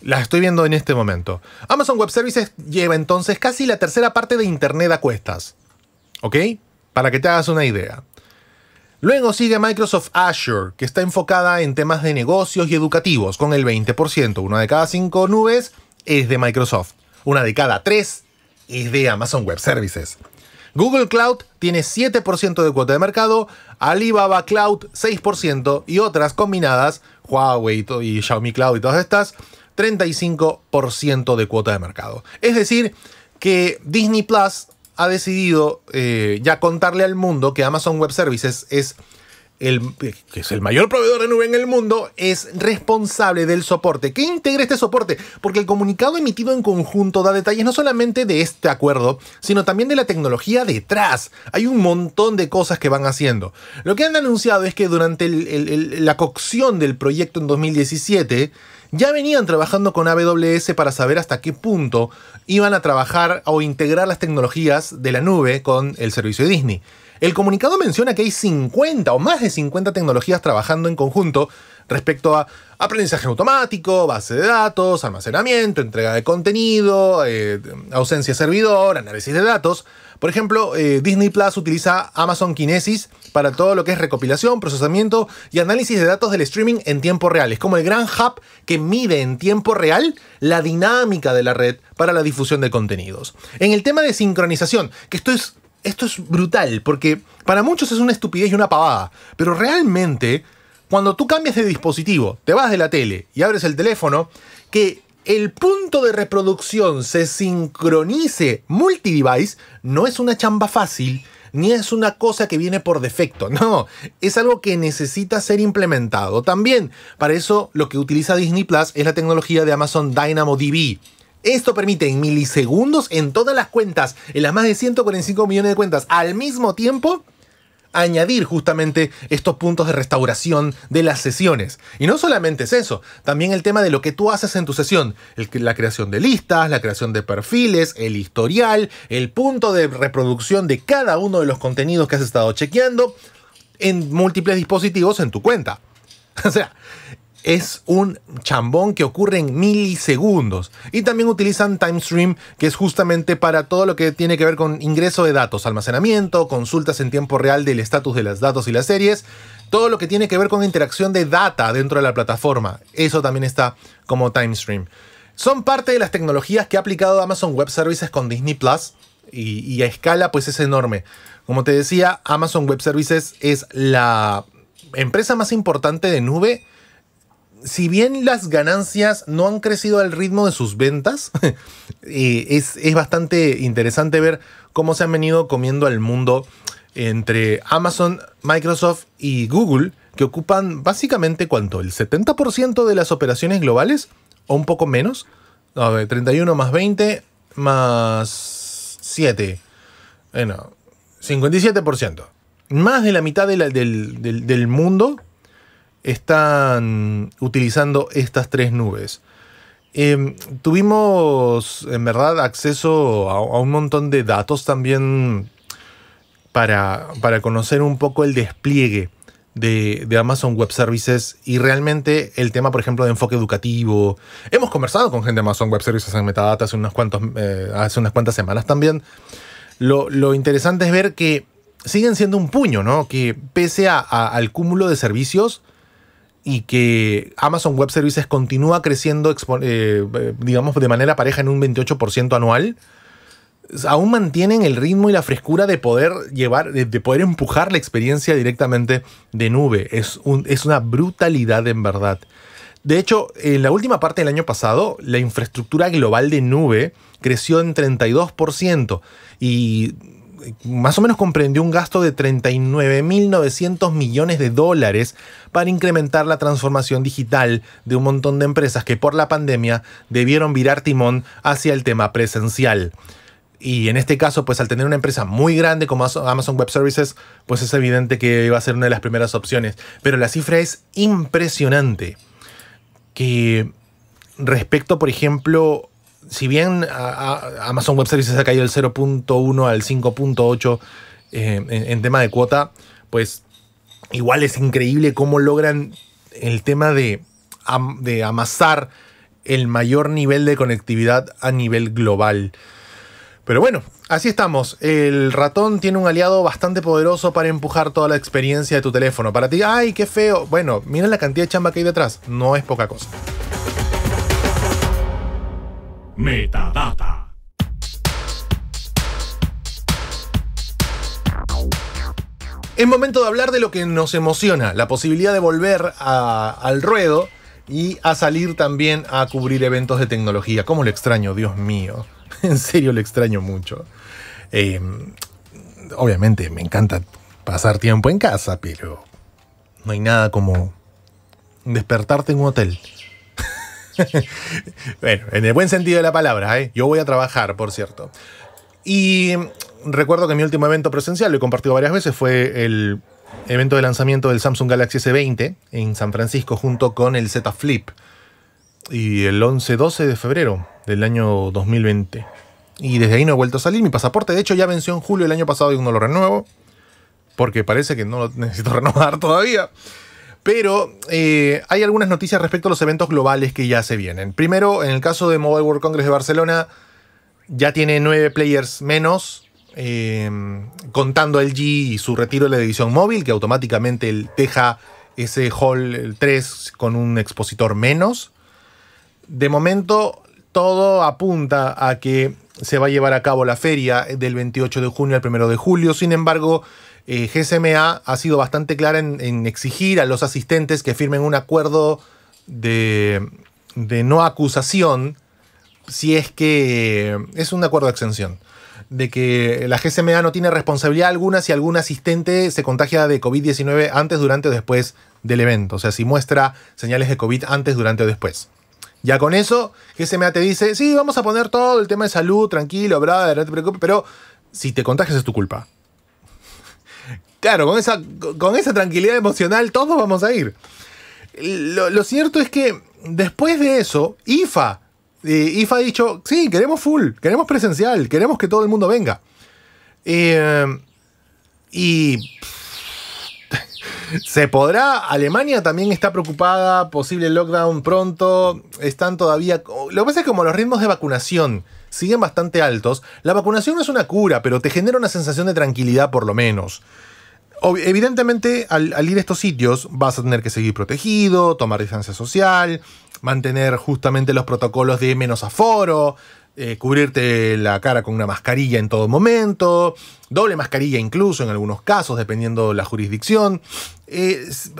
Speaker 1: Las estoy viendo en este momento. Amazon Web Services lleva entonces casi la tercera parte de Internet a cuestas. ¿Ok? Para que te hagas una idea. Luego sigue Microsoft Azure, que está enfocada en temas de negocios y educativos, con el 20%. Una de cada cinco nubes es de Microsoft. Una de cada tres es de Amazon Web Services. Google Cloud tiene 7% de cuota de mercado, Alibaba Cloud 6% y otras combinadas, Huawei y Xiaomi Cloud y todas estas, 35% de cuota de mercado. Es decir, que Disney Plus ha decidido eh, ya contarle al mundo que Amazon Web Services es el, que es el mayor proveedor de nube en el mundo, es responsable del soporte. ¿Qué integra este soporte? Porque el comunicado emitido en conjunto da detalles no solamente de este acuerdo, sino también de la tecnología detrás. Hay un montón de cosas que van haciendo. Lo que han anunciado es que durante la cocción del proyecto en 2017, ya venían trabajando con AWS para saber hasta qué punto iban a trabajar o integrar las tecnologías de la nube con el servicio de Disney. El comunicado menciona que hay 50 o más de 50 tecnologías trabajando en conjunto respecto a aprendizaje automático, base de datos, almacenamiento, entrega de contenido, eh, ausencia de servidor, análisis de datos. Por ejemplo, eh, Disney Plus utiliza Amazon Kinesis para todo lo que es recopilación, procesamiento y análisis de datos del streaming en tiempo real. Es como el gran hub que mide en tiempo real la dinámica de la red para la difusión de contenidos. En el tema de sincronización, que esto es, esto es brutal, porque para muchos es una estupidez y una pavada, pero realmente cuando tú cambias de dispositivo, te vas de la tele y abres el teléfono, que el punto de reproducción se sincronice multidevice no es una chamba fácil ni es una cosa que viene por defecto, no, es algo que necesita ser implementado. También, para eso lo que utiliza Disney Plus es la tecnología de Amazon DynamoDB. Esto permite en milisegundos en todas las cuentas, en las más de 145 millones de cuentas al mismo tiempo, añadir justamente estos puntos de restauración de las sesiones. Y no solamente es eso, también el tema de lo que tú haces en tu sesión, la creación de listas, la creación de perfiles, el historial, el punto de reproducción de cada uno de los contenidos que has estado chequeando en múltiples dispositivos en tu cuenta. O sea, es un chambón que ocurre en milisegundos. Y también utilizan Timestream, que es justamente para todo lo que tiene que ver con ingreso de datos, almacenamiento, consultas en tiempo real del estatus de los datos y las series, todo lo que tiene que ver con interacción de data dentro de la plataforma. Eso también está como Timestream. Son parte de las tecnologías que ha aplicado Amazon Web Services con Disney Plus y, y a escala pues es enorme. Como te decía, Amazon Web Services es la empresa más importante de nube si bien las ganancias no han crecido al ritmo de sus ventas, eh, es, bastante interesante ver cómo se han venido comiendo al mundo entre Amazon, Microsoft y Google, que ocupan básicamente cuánto, el 70% de las operaciones globales, o un poco menos. A ver, 31 más 20 más 7. Bueno, 57%. Más de la mitad del, del, del mundo están utilizando estas tres nubes. Em, tuvimos, en verdad, acceso a, un montón de datos también para, para conocer un poco el despliegue de, Amazon Web Services y realmente el tema, por ejemplo, de enfoque educativo. Hemos conversado con gente de Amazon Web Services en Metadata hace, eh, hace unas cuantas semanas también. Lo, interesante es ver que siguen siendo un puño, ¿no? Que pese al cúmulo de servicios, y que Amazon Web Services continúa creciendo, eh, eh, digamos, de manera pareja en un 28% anual, aún mantienen el ritmo y la frescura de poder llevar, de, poder empujar la experiencia directamente de nube. Es, es una brutalidad en verdad. De hecho, en la última parte del año pasado, la infraestructura global de nube creció en 32% y más o menos comprendió un gasto de 39.900 millones de dólares para incrementar la transformación digital de un montón de empresas que por la pandemia debieron virar timón hacia el tema presencial. Y en este caso, pues al tener una empresa muy grande como Amazon Web Services, pues es evidente que iba a ser una de las primeras opciones. Pero la cifra es impresionante. Que respecto, por ejemplo, si bien Amazon Web Services ha caído del 0.1 al 5.8 eh, en, tema de cuota, pues igual es increíble cómo logran el tema de, de amasar el mayor nivel de conectividad a nivel global. Pero bueno, así estamos. El ratón tiene un aliado bastante poderoso para empujar toda la experiencia de tu teléfono. Para ti, ay, qué feo. Bueno, mira la cantidad de chamba que hay detrás. No es poca cosa. Metadata. Es momento de hablar de lo que nos emociona, la posibilidad de volver al ruedo y a salir también a cubrir eventos de tecnología. ¿Cómo lo extraño, Dios mío? En serio lo extraño mucho. Eh, obviamente me encanta pasar tiempo en casa, pero no hay nada como despertarte en un hotel bueno, en el buen sentido de la palabra, ¿eh? yo voy a trabajar, por cierto. Y recuerdo que mi último evento presencial, lo he compartido varias veces, fue el evento de lanzamiento del Samsung Galaxy S20 en San Francisco junto con el Z Flip. Y el 11-12 de febrero del año 2020. Y desde ahí no he vuelto a salir. Mi pasaporte, de hecho, ya venció en julio del año pasado y no lo renuevo. Porque parece que no lo necesito renovar todavía. Pero eh, hay algunas noticias respecto a los eventos globales que ya se vienen. Primero, en el caso de Mobile World Congress de Barcelona, ya tiene nueve players menos. Em, contando contando G y su retiro de la división móvil, que automáticamente deja ese Hall 3 con un expositor menos. De momento, todo apunta a que se va a llevar a cabo la feria del 28 de junio al 1 de julio. Sin embargo, eh, GSMA ha sido bastante clara en, exigir a los asistentes que firmen un acuerdo de, no acusación si es que eh, es un acuerdo de exención de que la GSMA no tiene responsabilidad alguna si algún asistente se contagia de COVID-19 antes, durante o después del evento. O sea, si muestra señales de COVID antes, durante o después. Ya con eso, GSMA te dice, sí, vamos a poner todo el tema de salud, tranquilo, brother, no te preocupes, pero si te contagias es tu culpa. Claro, con esa, con esa tranquilidad emocional todos vamos a ir. Lo, cierto es que después de eso, IFA, eh, IFA ha dicho, sí, queremos full, queremos presencial, queremos que todo el mundo venga. Eh, y se podrá. Alemania también está preocupada, posible lockdown pronto. Están todavía. Lo que pasa es que como los ritmos de vacunación siguen bastante altos, la vacunación no es una cura, pero te genera una sensación de tranquilidad por lo menos evidentemente, al, ir a estos sitios, vas a tener que seguir protegido, tomar distancia social, mantener justamente los protocolos de menos aforo, eh, cubrirte la cara con una mascarilla en todo momento, doble mascarilla incluso en algunos casos, dependiendo la jurisdicción.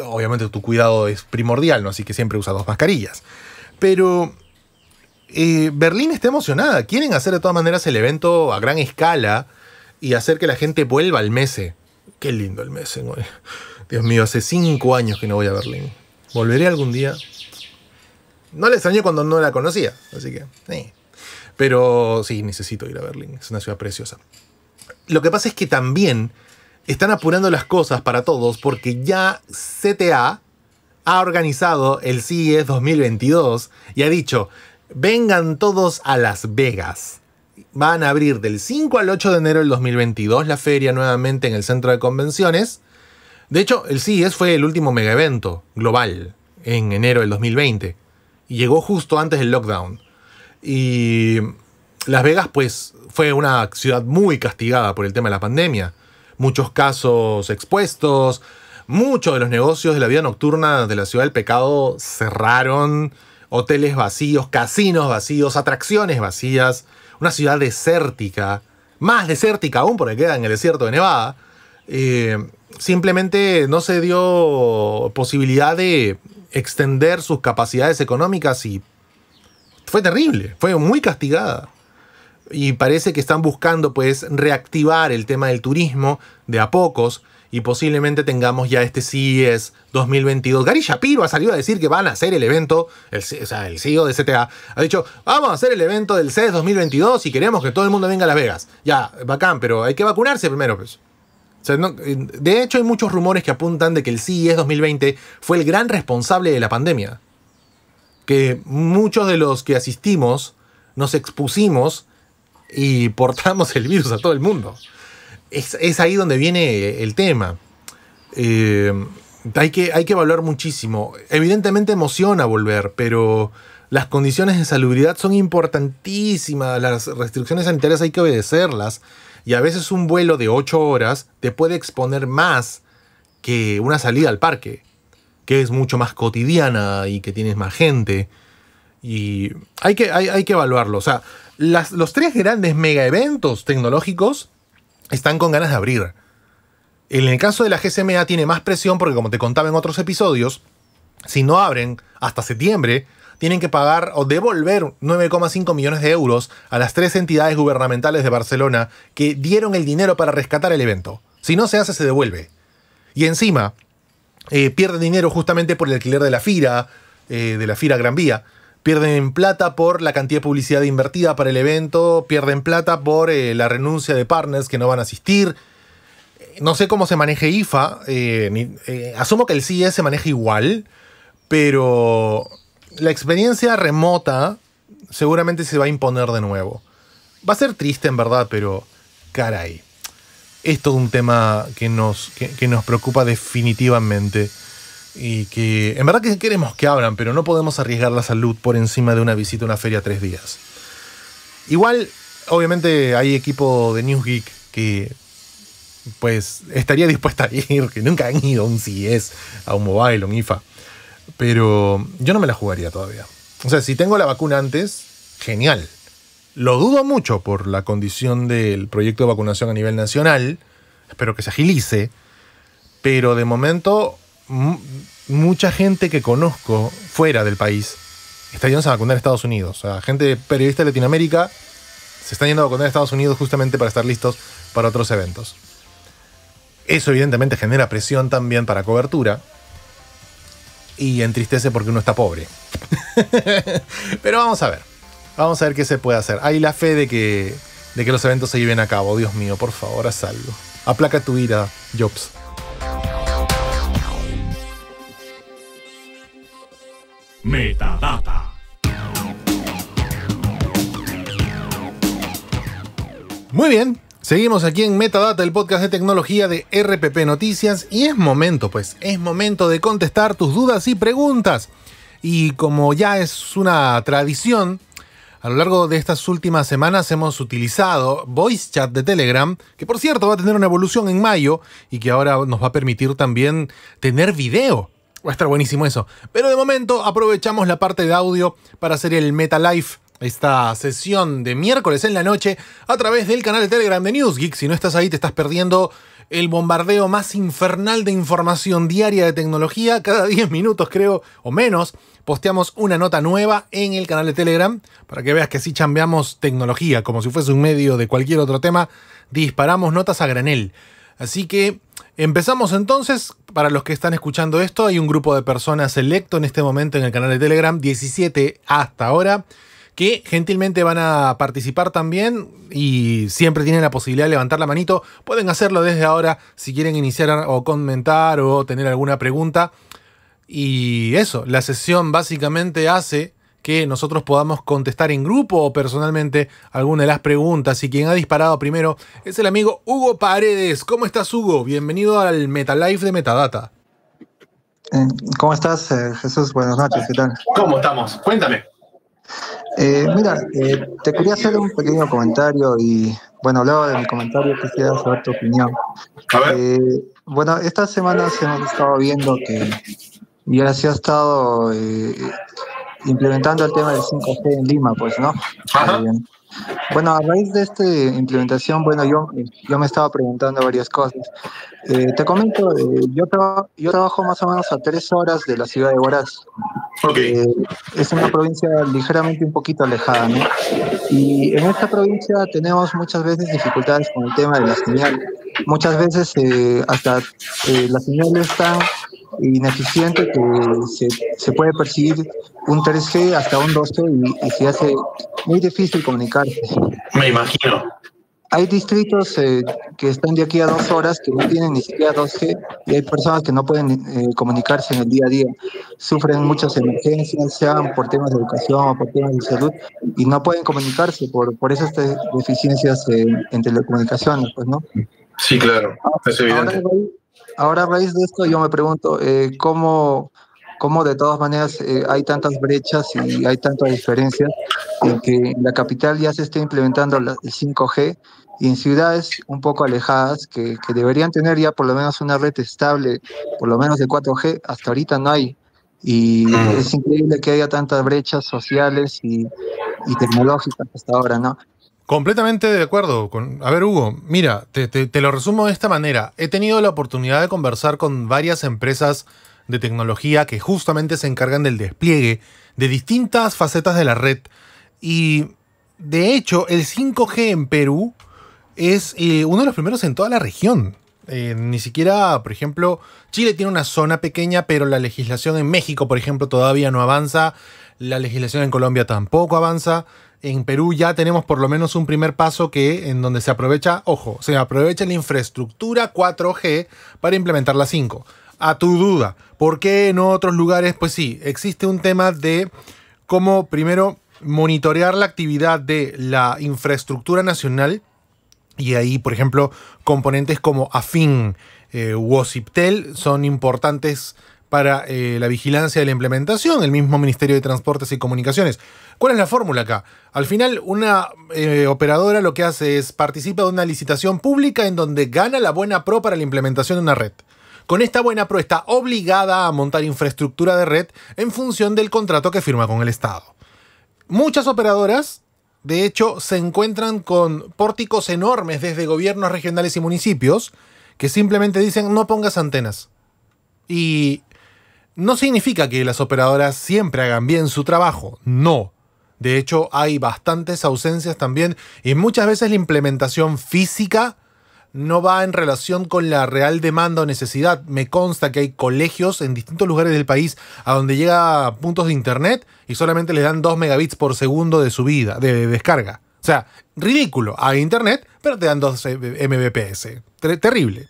Speaker 1: obviamente tu cuidado es primordial, ¿no? Así que siempre usa dos mascarillas. Pero eh, Berlín está emocionada. Quieren hacer de todas maneras el evento a gran escala y hacer que la gente vuelva al mese. Qué lindo el mes, hoy. ¿eh? Dios mío, hace cinco años que no voy a Berlín. ¿Volveré algún día? No le extrañé cuando no la conocía, así que sí. Pero sí, necesito ir a Berlín. Es una ciudad preciosa. Lo que pasa es que también están apurando las cosas para todos porque ya CTA ha organizado el CIES 2022 y ha dicho, vengan todos a Las Vegas van a abrir del 5 al 8 de enero del 2022 la feria nuevamente en el centro de convenciones. De hecho, el CES fue el último mega evento global en enero del 2020 y llegó justo antes del lockdown. Y Las Vegas, pues, fue una ciudad muy castigada por el tema de la pandemia. Muchos casos expuestos, muchos de los negocios de la vida nocturna de la ciudad del pecado cerraron, hoteles vacíos, casinos vacíos, atracciones vacías una ciudad desértica, más desértica aún porque queda en el desierto de Nevada, eh, simplemente no se dio posibilidad de extender sus capacidades económicas y fue terrible, fue muy castigada. Y parece que están buscando pues reactivar el tema del turismo de a pocos y posiblemente tengamos ya este CES 2022. Gary Shapiro ha salido a decir que van a hacer el evento, el, o sea, el CEO de CTA ha dicho, vamos a hacer el evento del CES 2022 y queremos que todo el mundo venga a Las Vegas. Ya, bacán, pero hay que vacunarse primero, pues. de hecho, hay muchos rumores que apuntan de que el CES 2020 fue el gran responsable de la pandemia. Que muchos de los que asistimos nos expusimos y portamos el virus a todo el mundo es, ahí donde viene el tema. Eh, hay, que, hay que evaluar muchísimo. Evidentemente emociona volver, pero las condiciones de salubridad son importantísimas, las restricciones sanitarias hay que obedecerlas y a veces un vuelo de 8 horas te puede exponer más que una salida al parque, que es mucho más cotidiana y que tienes más gente. Y hay que, hay, que evaluarlo. O sea, las, los tres grandes mega eventos tecnológicos están con ganas de abrir. En el caso de la GCMA tiene más presión porque, como te contaba en otros episodios, si no abren hasta septiembre, tienen que pagar o devolver 9,5 millones de euros a las tres entidades gubernamentales de Barcelona que dieron el dinero para rescatar el evento. Si no se hace, se devuelve. Y encima, eh, pierde dinero justamente por el alquiler de la FIRA, eh, de la FIRA Gran Vía, pierden plata por la cantidad de publicidad invertida para el evento, pierden plata por eh, la renuncia de partners que no van a asistir. No sé cómo se maneje IFA, eh, eh, asumo que el CIE se maneja igual, pero la experiencia remota seguramente se va a imponer de nuevo. Va a ser triste en verdad, pero caray. Esto Es un tema que nos, que nos preocupa definitivamente y que en verdad que queremos que abran, pero no podemos arriesgar la salud por encima de una visita a una feria tres días. Igual, obviamente hay equipo de News Geek que pues estaría dispuesta a ir, que nunca han ido a un CES, a un mobile, a un IFA. Pero yo no me la jugaría todavía. O sea, si tengo la vacuna antes, genial. Lo dudo mucho por la condición del proyecto de vacunación a nivel nacional. Espero que se agilice. Pero de momento mucha gente que conozco fuera del país está yendo a vacunar a Estados Unidos. O sea, gente periodista de Latinoamérica se está yendo a vacunar a Estados Unidos justamente para estar listos para otros eventos. Eso evidentemente genera presión también para cobertura y entristece porque uno está pobre. Pero vamos a ver. Vamos a ver qué se puede hacer. Hay la fe de que, de que los eventos se lleven a cabo. Dios mío, por favor, haz algo. Aplaca tu ira, Jobs. Metadata. Muy bien, seguimos aquí en Metadata, el podcast de tecnología de RPP Noticias, y es momento, pues, es momento de contestar tus dudas y preguntas. Y como ya es una tradición, a lo largo de estas últimas semanas hemos utilizado Voice Chat de Telegram, que por cierto va a tener una evolución en mayo y que ahora nos va a permitir también tener video. Va a estar buenísimo eso. Pero de momento aprovechamos la parte de audio para hacer el Meta Life esta sesión de miércoles en la noche a través del canal de Telegram de NewsGeek. Si no estás ahí, te estás perdiendo el bombardeo más infernal de información diaria de tecnología. Cada 10 minutos, creo, o menos, posteamos una nota nueva en el canal de Telegram para que veas que así chambeamos tecnología, como si fuese un medio de cualquier otro tema. Disparamos notas a granel. Así que Empezamos entonces, para los que están escuchando esto, hay un grupo de personas selecto en este momento en el canal de Telegram, 17 hasta ahora, que gentilmente van a participar también y siempre tienen la posibilidad de levantar la manito. Pueden hacerlo desde ahora si quieren iniciar o comentar o tener alguna pregunta. Y eso, la sesión básicamente hace que nosotros podamos contestar en grupo o personalmente alguna de las preguntas. Y quien ha disparado primero es el amigo Hugo Paredes. ¿Cómo estás, Hugo? Bienvenido al MetaLife de Metadata.
Speaker 3: Eh, ¿Cómo estás, eh, Jesús? Buenas noches, ¿qué tal?
Speaker 1: ¿Cómo estamos? Cuéntame.
Speaker 3: Eh, mira, te quería hacer un pequeño comentario y, bueno, hablaba de mi comentario, quisiera saber tu opinión. A ver. bueno, esta semana se hemos estado viendo que ya se ha estado implementando el tema del 5G en Lima, pues, ¿no? Bueno, a raíz de esta implementación, bueno, yo, yo me estaba preguntando varias cosas. Eh, te comento, eh, yo, yo trabajo más o menos a tres horas de la ciudad de Huaraz. porque eh, es una provincia ligeramente un poquito alejada, ¿no? Y en esta provincia tenemos muchas veces dificultades con el tema de la señal. Muchas veces hasta las señales están ineficiente que se, puede percibir un 3G hasta un 2G y, se hace muy difícil comunicarse.
Speaker 2: Me imagino.
Speaker 3: Hay distritos eh, que están de aquí a dos horas que no tienen ni siquiera 2G y hay personas que no pueden eh, comunicarse en el día a día. Sufren muchas emergencias, sean por temas de educación o por temas de salud, y no pueden comunicarse por, por esas deficiencias eh, en telecomunicaciones, pues, ¿no? Sí, claro, ah, es evidente. Ahora a raíz de esto yo me pregunto, eh, ¿cómo, ¿cómo, de todas maneras eh, hay tantas brechas y hay tantas diferencias en que la capital ya se está implementando el 5G y en ciudades un poco alejadas que, deberían tener ya por lo menos una red estable, por lo menos de 4G, hasta ahorita no hay. Y es increíble que haya tantas brechas
Speaker 1: sociales y, y tecnológicas hasta ahora, ¿no? Completamente de acuerdo. Con, a ver, Hugo, mira, te, lo resumo de esta manera. He tenido la oportunidad de conversar con varias empresas de tecnología que justamente se encargan del despliegue de distintas facetas de la red. Y de hecho, el 5G en Perú es eh, uno de los primeros en toda la región. Eh, ni siquiera, por ejemplo, Chile tiene una zona pequeña, pero la legislación en México, por ejemplo, todavía no avanza. La legislación en Colombia tampoco avanza en Perú ya tenemos por lo menos un primer paso que en donde se aprovecha, ojo, se aprovecha la infraestructura 4G para implementar la 5. A tu duda, ¿por qué en otros lugares? Pues sí, existe un tema de cómo primero monitorear la actividad de la infraestructura nacional y ahí, por ejemplo, componentes como AFIN eh, son importantes para eh, la vigilancia de la implementación, el mismo Ministerio de Transportes y Comunicaciones. ¿Cuál es la fórmula acá? Al final, una eh, operadora lo que hace es participa de una licitación pública en donde gana la buena pro para la implementación de una red. Con esta buena pro está obligada a montar infraestructura de red en función del contrato que firma con el Estado. Muchas operadoras, de hecho, se encuentran con pórticos enormes desde gobiernos regionales y municipios que simplemente dicen no pongas antenas. Y no significa que las operadoras siempre hagan bien su trabajo, no. De hecho, hay bastantes ausencias también y muchas veces la implementación física no va en relación con la real demanda o necesidad. Me consta que hay colegios en distintos lugares del país a donde llega puntos de internet y solamente le dan 2 megabits por segundo de subida, de descarga. O sea, ridículo. Hay internet, pero te dan 2 eh, Mbps. terrible.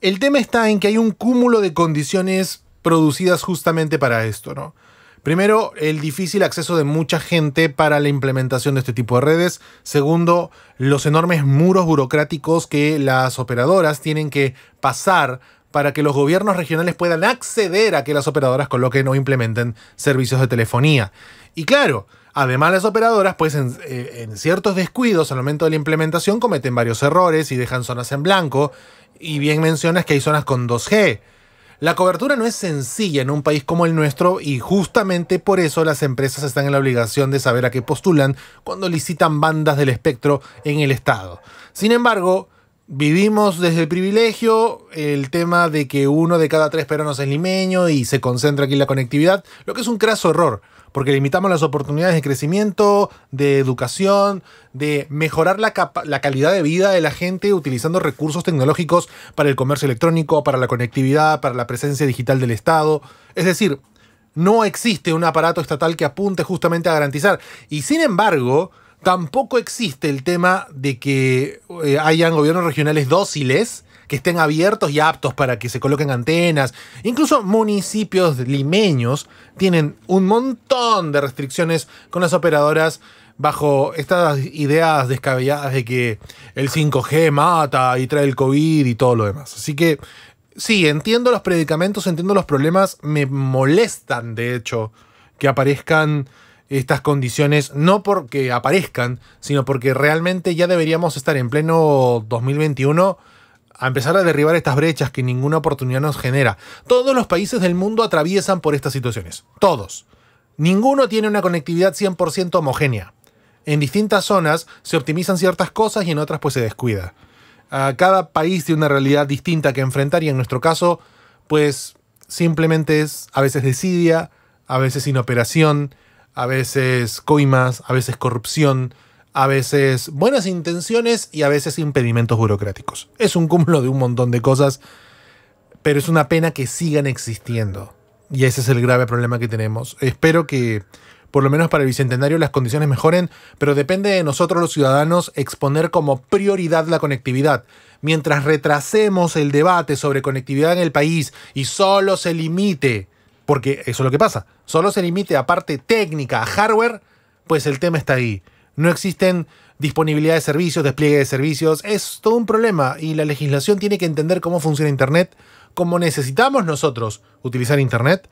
Speaker 1: El tema está en que hay un cúmulo de condiciones producidas justamente para esto, ¿no? Primero, el difícil acceso de mucha gente para la implementación de este tipo de redes. Segundo, los enormes muros burocráticos que las operadoras tienen que pasar para que los gobiernos regionales puedan acceder a que las operadoras coloquen o implementen servicios de telefonía. Y claro, Además, las operadoras, pues en, eh, en, ciertos descuidos al momento de la implementación, cometen varios errores y dejan zonas en blanco. Y bien mencionas que hay zonas con 2G. La cobertura no es sencilla en un país como el nuestro y justamente por eso las empresas están en la obligación de saber a qué postulan cuando licitan bandas del espectro en el Estado. Sin embargo, vivimos desde el privilegio el tema de que uno de cada tres peruanos es limeño y se concentra aquí en la conectividad, lo que es un craso error, porque limitamos las oportunidades de crecimiento, de educación, de mejorar la, la calidad de vida de la gente utilizando recursos tecnológicos para el comercio electrónico, para la conectividad, para la presencia digital del Estado. Es decir, no existe un aparato estatal que apunte justamente a garantizar. Y sin embargo, Tampoco existe el tema de que eh, hayan gobiernos regionales dóciles que estén abiertos y aptos para que se coloquen antenas. Incluso municipios limeños tienen un montón de restricciones con las operadoras bajo estas ideas descabelladas de que el 5G mata y trae el COVID y todo lo demás. Así que sí, entiendo los predicamentos, entiendo los problemas, me molestan de hecho que aparezcan estas condiciones, no porque aparezcan, sino porque realmente ya deberíamos estar en pleno 2021 a empezar a derribar estas brechas que ninguna oportunidad nos genera. Todos los países del mundo atraviesan por estas situaciones, todos. Ninguno tiene una conectividad 100% homogénea. En distintas zonas se optimizan ciertas cosas y en otras pues se descuida. A cada país tiene una realidad distinta que enfrentar y en nuestro caso pues simplemente es a veces desidia, a veces inoperación, a veces coimas, a veces corrupción, a veces buenas intenciones y a veces impedimentos burocráticos. Es un cúmulo de un montón de cosas, pero es una pena que sigan existiendo. Y ese es el grave problema que tenemos. Espero que, por lo menos para el Bicentenario, las condiciones mejoren, pero depende de nosotros los ciudadanos exponer como prioridad la conectividad. Mientras retrasemos el debate sobre conectividad en el país y solo se limite porque eso es lo que pasa. Solo se limite a parte técnica, a hardware, pues el tema está ahí. No existen disponibilidad de servicios, despliegue de servicios. Es todo un problema y la legislación tiene que entender cómo funciona Internet, cómo necesitamos nosotros utilizar Internet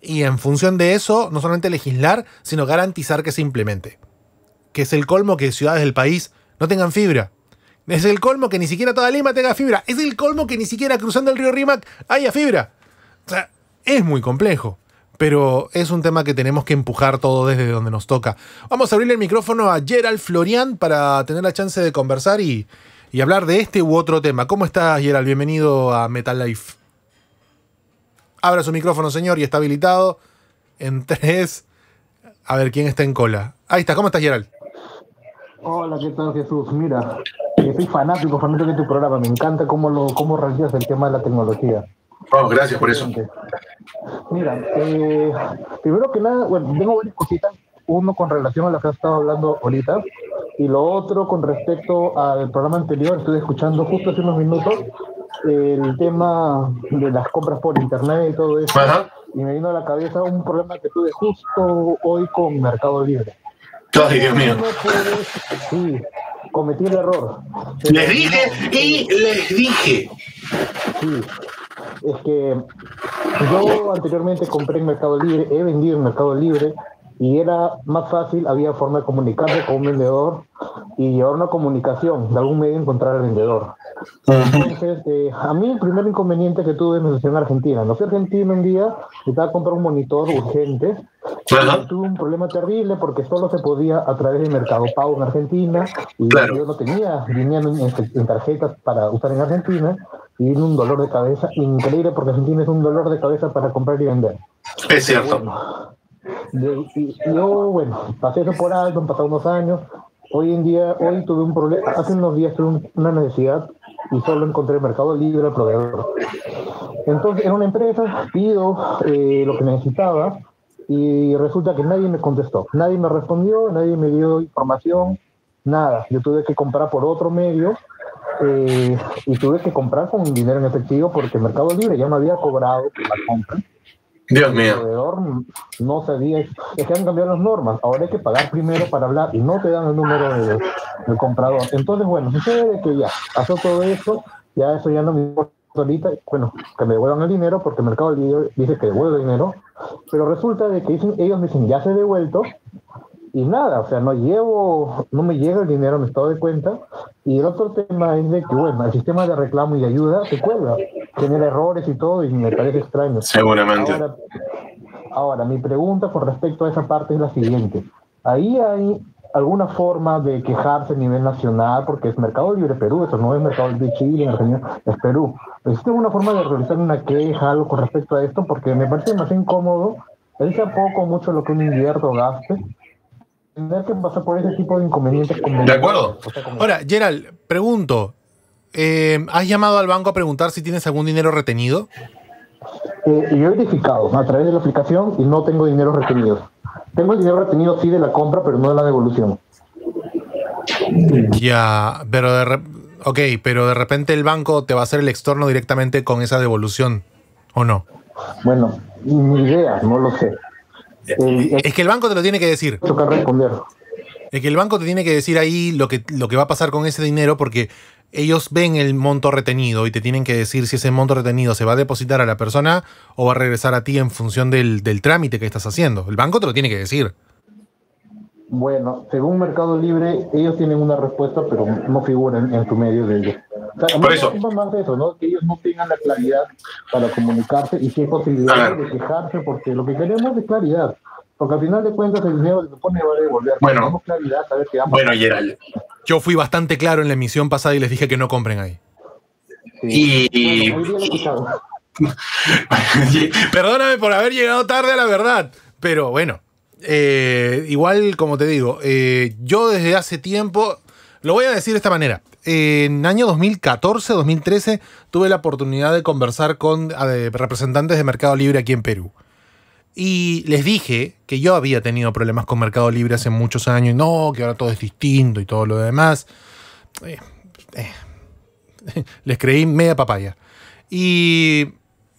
Speaker 1: y en función de eso no solamente legislar, sino garantizar que se implemente. Que es el colmo que ciudades del país no tengan fibra. Es el colmo que ni siquiera toda Lima tenga fibra. Es el colmo que ni siquiera cruzando el río Rímac haya fibra. O sea, es muy complejo, pero es un tema que tenemos que empujar todo desde donde nos toca. Vamos a abrirle el micrófono a Gerald Florian para tener la chance de conversar y, hablar de este u otro tema. ¿Cómo estás, Gerald? Bienvenido a Metal Life. Abra su micrófono, señor, y está habilitado. En tres. A ver quién está en cola. Ahí está, ¿cómo estás, Gerald? Hola, ¿qué tal, Jesús? Mira,
Speaker 4: eh, soy fanático, fanático de tu programa. Me encanta cómo, lo, cómo el tema de la tecnología.
Speaker 1: Oh, gracias por eso.
Speaker 4: Mira, eh, primero que nada, bueno, tengo varias cositas. Uno con relación a lo que has estado hablando ahorita, y lo otro con respecto al programa anterior, estuve escuchando justo hace unos minutos el tema de las compras por internet y todo eso. Y me vino a la cabeza un problema que tuve justo hoy con Mercado Libre. Ay, Dios mío. Sí, cometí el error. Les dije
Speaker 1: y les dije
Speaker 4: es que yo anteriormente compré en Mercado Libre, he vendido en Mercado Libre y era más fácil, había forma de comunicarse con un vendedor y llevar una comunicación, de algún medio encontrar al vendedor. Entonces, eh, a mí el primer inconveniente que tuve en sucedió en Argentina. No fui Argentina un día, estaba comprar un monitor urgente. Tuve un problema terrible porque solo se podía a través del Mercado Pago en Argentina y yo no tenía dinero en, tarjetas para usar en Argentina y un dolor de cabeza increíble porque Argentina es un dolor de cabeza para comprar y vender. Es cierto yo, bueno, pasé eso por algo, han pasado unos años. Hoy en día, hoy tuve un problema, hace unos días tuve una necesidad y solo encontré el Mercado Libre al proveedor. Entonces, en una empresa pido eh, lo que necesitaba y resulta que nadie me contestó, nadie me respondió, nadie me dio información, nada. Yo tuve que comprar por otro medio eh, y tuve que comprar con dinero en efectivo porque Mercado Libre ya me había cobrado la compra Dios mío. no sabía es que han cambiado las normas. Ahora hay que pagar primero para hablar y no te dan el número de, del comprador. Entonces, bueno, sucede que ya pasó todo eso, ya eso ya no me importa ahorita. Bueno, que me devuelvan el dinero porque el mercado libre dice que devuelve dinero. Pero resulta de que dicen, ellos dicen, ya se ha devuelto, y nada, o sea, no llevo, no me llega el dinero a mi estado de cuenta. Y el otro tema es de que, bueno, el sistema de reclamo y de ayuda se cuelga, genera errores y todo, y me parece extraño. Seguramente. Ahora, mi pregunta con respecto a esa parte es la siguiente. Ahí hay alguna forma de quejarse a nivel nacional, porque es Mercado Libre Perú, eso no es Mercado Libre Chile, Argentina, es Perú. ¿Existe alguna forma de realizar una queja, algo con respecto a esto? Porque me parece más incómodo, él sea poco mucho lo que un invierto gaste, tener que pasar por ese tipo de inconvenientes. de acuerdo.
Speaker 1: Ahora, Gerald, pregunto. Eh, ¿Has llamado al banco a preguntar si tienes algún dinero retenido?
Speaker 4: Eh, yo he verificado a través de la aplicación y no tengo dinero retenido. Tengo el dinero retenido sí de la compra, pero no de la devolución.
Speaker 1: Ya, pero de, ok, pero de repente el banco te va a hacer el extorno directamente con esa devolución, ¿o no? Bueno, ni idea, no lo sé es que el banco te lo tiene que decir. responder. Es que el banco te tiene que decir ahí lo que, lo que va a pasar con ese dinero porque ellos ven el monto retenido y te tienen que decir si ese monto retenido se va a depositar a la persona o va a regresar a ti en función del, del trámite que estás haciendo. El banco te lo tiene que decir.
Speaker 4: Bueno, según Mercado Libre, ellos tienen una respuesta, pero no figuran en tu medio de ellos. Por eso. Más eso, ¿no? Que ellos no tengan la claridad para comunicarse y que hay posibilidad de quejarse, porque lo que queremos es claridad. Porque al final de cuentas el dinero se
Speaker 1: pone va a devolver. Bueno, claridad, bueno Yo fui bastante claro en la emisión pasada y les dije que no compren ahí. Y, Perdóname por haber llegado tarde a la verdad, pero bueno. Eh, igual, como te digo, eh, yo desde hace tiempo, lo voy a decir de esta manera. Eh, en año 2014, 2013, tuve la oportunidad de conversar con representantes de Mercado Libre aquí en Perú. Y les dije que yo había tenido problemas con Mercado Libre hace muchos años, y no, que ahora todo es distinto y todo lo demás. Les creí media papaya. Y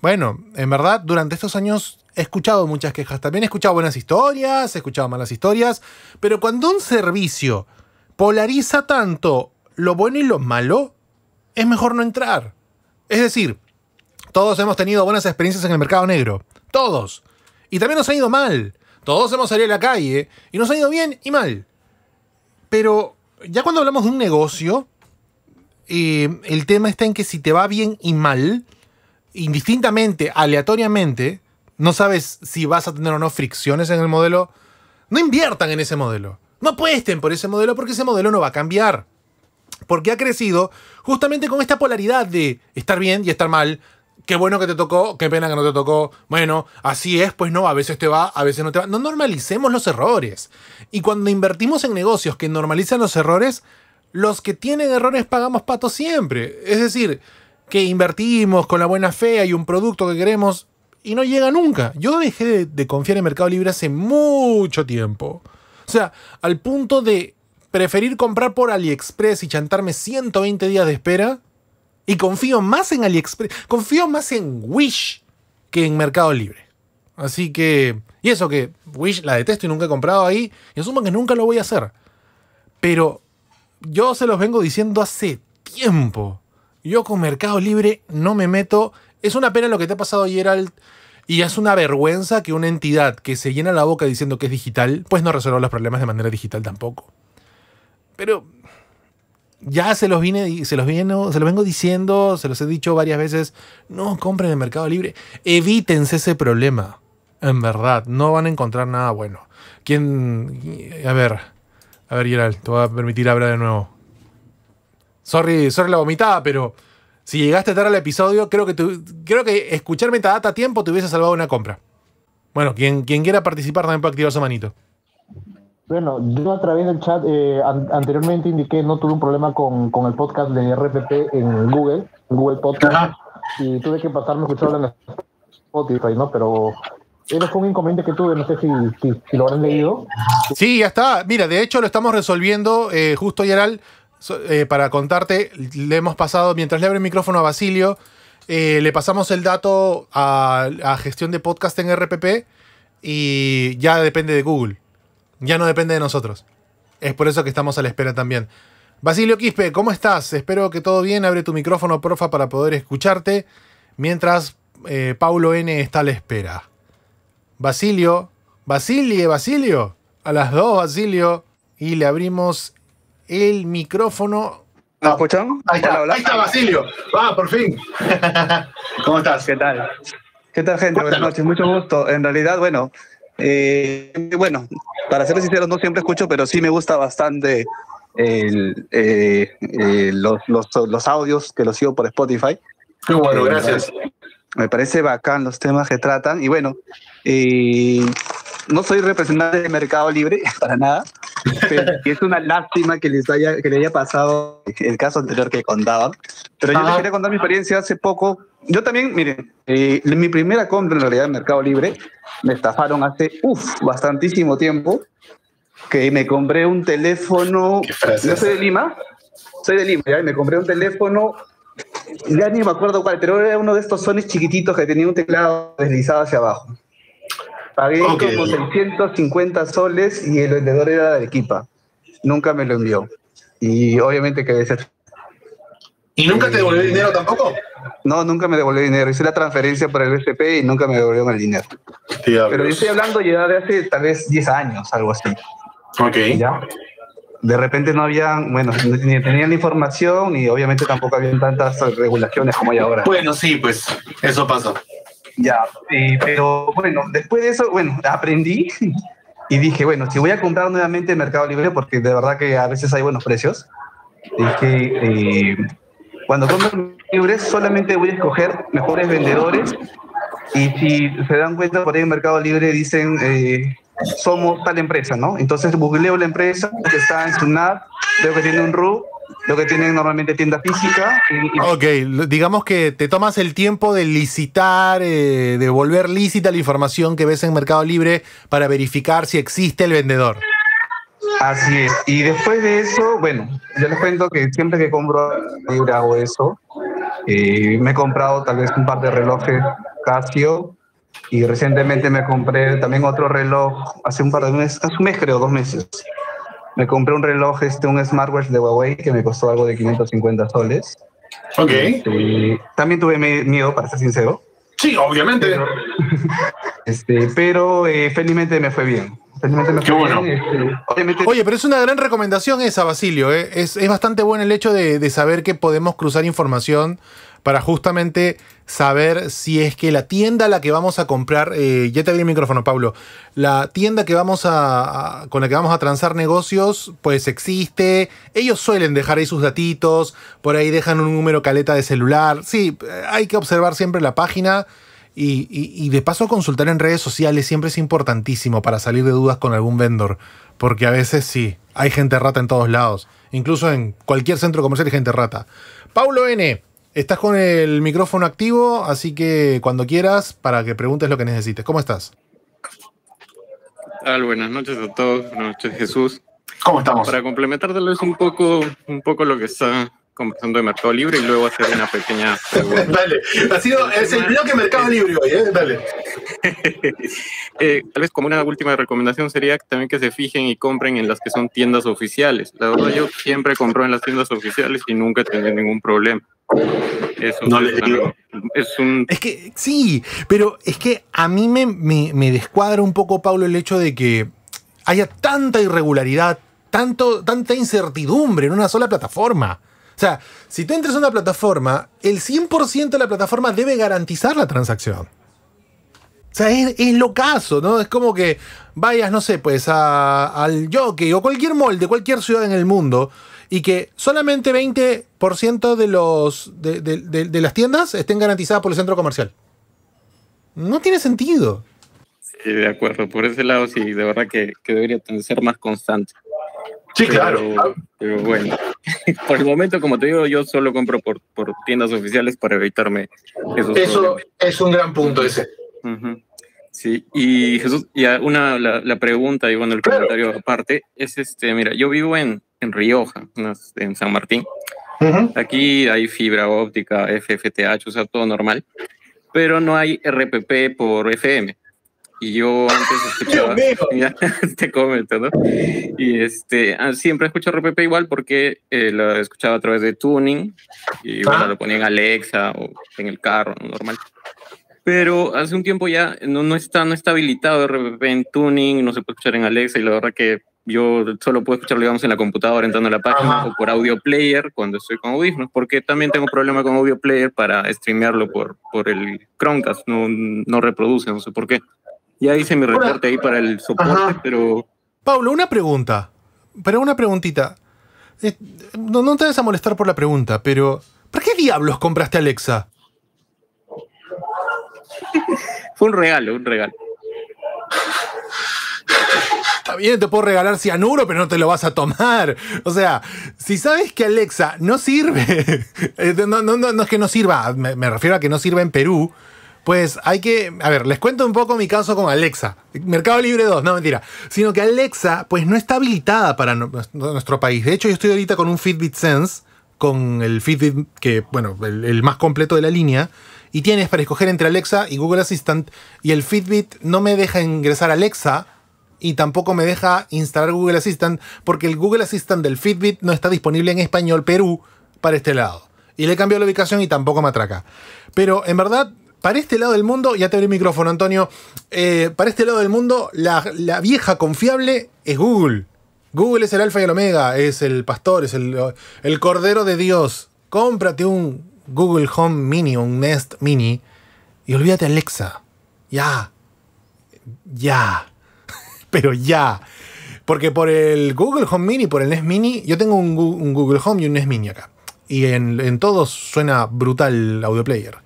Speaker 1: bueno, en verdad, durante estos años he escuchado muchas quejas. También he escuchado buenas historias, he escuchado malas historias. Pero cuando un servicio polariza tanto lo bueno y lo malo, es mejor no entrar. Es decir, todos hemos tenido buenas experiencias en el mercado negro. Todos. Y también nos ha ido mal. Todos hemos salido a la calle y nos ha ido bien y mal. Pero ya cuando hablamos de un negocio, eh, el tema está en que si te va bien y mal, indistintamente, aleatoriamente, no sabes si vas a tener o no fricciones en el modelo, no inviertan en ese modelo. No apuesten por ese modelo porque ese modelo no va a cambiar. Porque ha crecido justamente con esta polaridad de estar bien y estar mal. Qué bueno que te tocó, qué pena que no te tocó. Bueno, así es, pues no, a veces te va, a veces no te va. No normalicemos los errores. Y cuando invertimos en negocios que normalizan los errores, los que tienen errores pagamos pato siempre. Es decir, que invertimos con la buena fe, hay un producto que queremos y no llega nunca. Yo dejé de, confiar en Mercado Libre hace mucho tiempo. O sea, al punto de preferir comprar por AliExpress y chantarme 120 días de espera. Y confío más en AliExpress, confío más en Wish que en Mercado Libre. Así que, y eso que Wish la detesto y nunca he comprado ahí, y asumo que nunca lo voy a hacer. Pero yo se los vengo diciendo hace
Speaker 3: tiempo.
Speaker 1: Yo con Mercado Libre no me meto. Es una pena lo que te ha pasado, Gerald. Y es una vergüenza que una entidad que se llena la boca diciendo que es digital, pues no resuelva los problemas de manera digital tampoco. Pero ya se los vine, se los se vengo diciendo, se los he dicho varias veces, no compren en Mercado Libre, evítense ese problema. En verdad, no van a encontrar nada bueno. ¿Quién? A ver, a ver, Gerald, te voy a permitir hablar de nuevo. Sorry, sorry la vomitada, pero si llegaste a estar al episodio, creo que, tu, creo que escuchar metadata a tiempo te hubiese salvado una compra. Bueno, quien, quien quiera participar también puede activar su manito.
Speaker 4: Bueno, yo a través del chat eh, anteriormente indiqué no tuve un problema con, el podcast de RPP en Google, Google Podcast, y tuve que pasarme a escucharlo en Spotify, ¿no? Pero eso fue un inconveniente que tuve, no sé si, lo habrán leído.
Speaker 1: Sí, ya está. Mira, de hecho lo estamos resolviendo eh, justo justo, Yeral. Eh, para contarte, le hemos pasado, mientras le abre el micrófono a Basilio, eh, le pasamos el dato a, gestión de podcast en RPP y ya depende de Google. Ya no depende de nosotros. Es por eso que estamos a la espera también. Basilio Quispe, ¿cómo estás? Espero que todo bien. Abre tu micrófono, profa, para poder escucharte. Mientras eh, Paulo N está a la espera. Basilio, Basilio Basilio. A las dos, Basilio. Y le abrimos el micrófono. ¿Me escuchan? Ahí está, hola, Ahí está Basilio.
Speaker 5: ah, por fin. ¿Cómo estás? ¿Qué tal? ¿Qué tal, gente? Buenas noches, mucho gusto. En realidad, bueno, eh, bueno, para ser sincero, no siempre escucho, pero sí me gusta bastante eh, eh, los, audios que los sigo por Spotify. Qué bueno, gracias. Me parece bacán los temas que tratan. Y bueno, no soy representante de Mercado Libre para nada, y es una lástima que, les haya, que le haya pasado el caso anterior que contaba. Pero yo les quería contar mi experiencia hace poco. Yo también, miren, eh, mi primera compra en realidad en Mercado Libre me estafaron hace, uff, bastantísimo tiempo, que me compré un teléfono. Yo soy de Lima, soy de Lima, y me compré un teléfono ya ni me acuerdo cuál, pero era uno de estos Sony chiquititos que tenía un teclado deslizado hacia abajo. Pagué como 650 soles y el vendedor era de Arequipa. Nunca me lo envió. Y obviamente quedé ser.
Speaker 1: ¿Y nunca te devolvió eh, dinero tampoco?
Speaker 5: No, nunca me devolvió dinero. Hice la transferencia por el BCP y nunca me devolvió el dinero. Pero yo estoy hablando ya de hace tal vez 10 años, algo así. Ok. de repente no habían, bueno, ni tenían información y obviamente tampoco habían tantas regulaciones como hay ahora. Bueno,
Speaker 1: sí, pues eso pasó.
Speaker 5: Ya, eh, pero bueno, después de eso, bueno, aprendí y dije, bueno, si voy a comprar nuevamente en Mercado Libre, porque de verdad que a veces hay buenos precios, es que eh, cuando compro libre solamente voy a escoger mejores vendedores y si se dan cuenta por ahí en Mercado Libre dicen eh, somos tal empresa, ¿no? Entonces googleo la empresa que está en SUNAT, veo que tiene un RU lo que tienen normalmente tienda
Speaker 1: física. ok, digamos que te tomas el tiempo de licitar, eh, de volver lícita la información que ves en Mercado Libre para verificar si existe el vendedor. Así es. Y después de eso, bueno, yo les cuento que siempre que compro
Speaker 5: Libre hago eso, eh, me he comprado tal vez un par de relojes Casio y recientemente me compré también otro reloj hace un par de meses, hace un mes creo, dos meses me compré un reloj, este, un smartwatch de Huawei que me costó algo de 550 soles. Ok. Este, también tuve miedo, para ser sincero. Sí, obviamente. Pero,
Speaker 1: este, pero eh, felizmente me fue bien. Qué bueno. Este, Oye, pero es una gran recomendación esa, Basilio. ¿eh? Es, es, bastante bueno el hecho de, de saber que podemos cruzar información para justamente saber si es que la tienda a la que vamos a comprar, eh, ya te abrí el micrófono, Pablo, la tienda que vamos a, con la que vamos a transar negocios, pues existe. Ellos suelen dejar ahí sus datitos, por ahí dejan un número caleta de celular. Sí, hay que observar siempre la página. Y, de paso consultar en redes sociales siempre es importantísimo para salir de dudas con algún vendor, porque a veces sí, hay gente rata en todos lados, incluso en cualquier centro comercial hay gente rata. Pablo N. Estás con el micrófono activo, así que cuando quieras, para que preguntes lo que necesites. ¿Cómo estás?
Speaker 2: Ah, buenas noches a todos, buenas noches Jesús. ¿Cómo estamos? Para complementar tal vez un poco, un poco lo que está conversando de Mercado Libre y luego hacer una pequeña Dale, ha sido es el
Speaker 1: bloque Mercado Libre hoy, ¿eh?
Speaker 2: Dale. Eh, tal vez como una última recomendación sería también que se fijen y compren en las que son tiendas oficiales. La verdad yo siempre compro en las tiendas oficiales y nunca he tenido ningún problema. Eso es, un... Es que
Speaker 1: sí, pero es que a mí me, me, descuadra un poco, Pablo, el hecho de que haya tanta irregularidad, tanto, tanta incertidumbre en una sola plataforma. O sea, si tú entras a una plataforma, el 100% de la plataforma debe garantizar la transacción. O sea, es, lo caso, ¿no? Es como que vayas, no sé, pues al jockey o cualquier mall de cualquier ciudad en el mundo y que solamente 20% de, los, de, las tiendas estén garantizadas por el centro comercial. No tiene sentido.
Speaker 2: Sí, de acuerdo. Por ese lado, sí, de verdad que, que debería ser más constante. Sí, claro. Eh, pero bueno, por el momento, como te digo, yo solo compro por, por tiendas oficiales para evitarme esos Eso
Speaker 1: es un gran punto ese.
Speaker 2: Sí, y Jesús, ya una, la, pregunta y bueno, el comentario aparte es este, mira, yo vivo en, en Rioja, en San Martín. Aquí hay fibra óptica, FFTH, o sea, todo normal, pero no hay RPP por FM y yo antes escuchaba este te ¿no? y este ah, siempre escucho RPP igual porque lo eh, lo escuchaba a través de tuning y ah. bueno, lo ponía en Alexa o en el carro normal pero hace un tiempo ya no, está no está habilitado RPP en tuning no se puede escuchar en Alexa y la verdad que yo solo puedo escucharlo, digamos, en la computadora, entrando a la página o por audio player cuando estoy con audífonos, porque también tengo problema con audio player para streamearlo por, por el Chromecast, no, no reproduce, no sé por qué. Ya hice mi reporte ahí para el soporte, pero. Pablo, una
Speaker 1: pregunta. Pero una preguntita. Eh, no, te vas a molestar por la pregunta, pero. ¿Para qué diablos compraste Alexa? Fue un regalo, un regalo. Está bien, te puedo regalar cianuro, pero no te lo vas a tomar. O sea, si sabes que Alexa no sirve, eh, no, es que no sirva, me, refiero a que no sirve en Perú, pues hay que, a ver, les cuento un poco mi caso con Alexa. Mercado Libre 2, no mentira. Sino que Alexa, pues no está habilitada para nuestro país. De hecho, yo estoy ahorita con un Fitbit Sense, con el Fitbit que, bueno, el, más completo de la línea. Y tienes para escoger entre Alexa y Google Assistant. Y el Fitbit no me deja ingresar a Alexa, y tampoco me deja instalar Google Assistant porque el Google Assistant del Fitbit no está disponible en español Perú para este lado. Y le cambiado la ubicación y tampoco me atraca. Pero en verdad para este lado del mundo, ya te abrí el micrófono, Antonio. Eh, para este lado del mundo, la, vieja confiable es Google. Google es el alfa y el omega, es el pastor, es el, cordero de Dios. Cómprate un Google Home Mini, un Nest Mini, y olvídate Alexa. Ya. Ya. Pero ya. Porque por el Google Home Mini, por el Nest Mini, yo tengo un, Google Home y un Nest Mini acá. Y en, en todos suena brutal el audio player.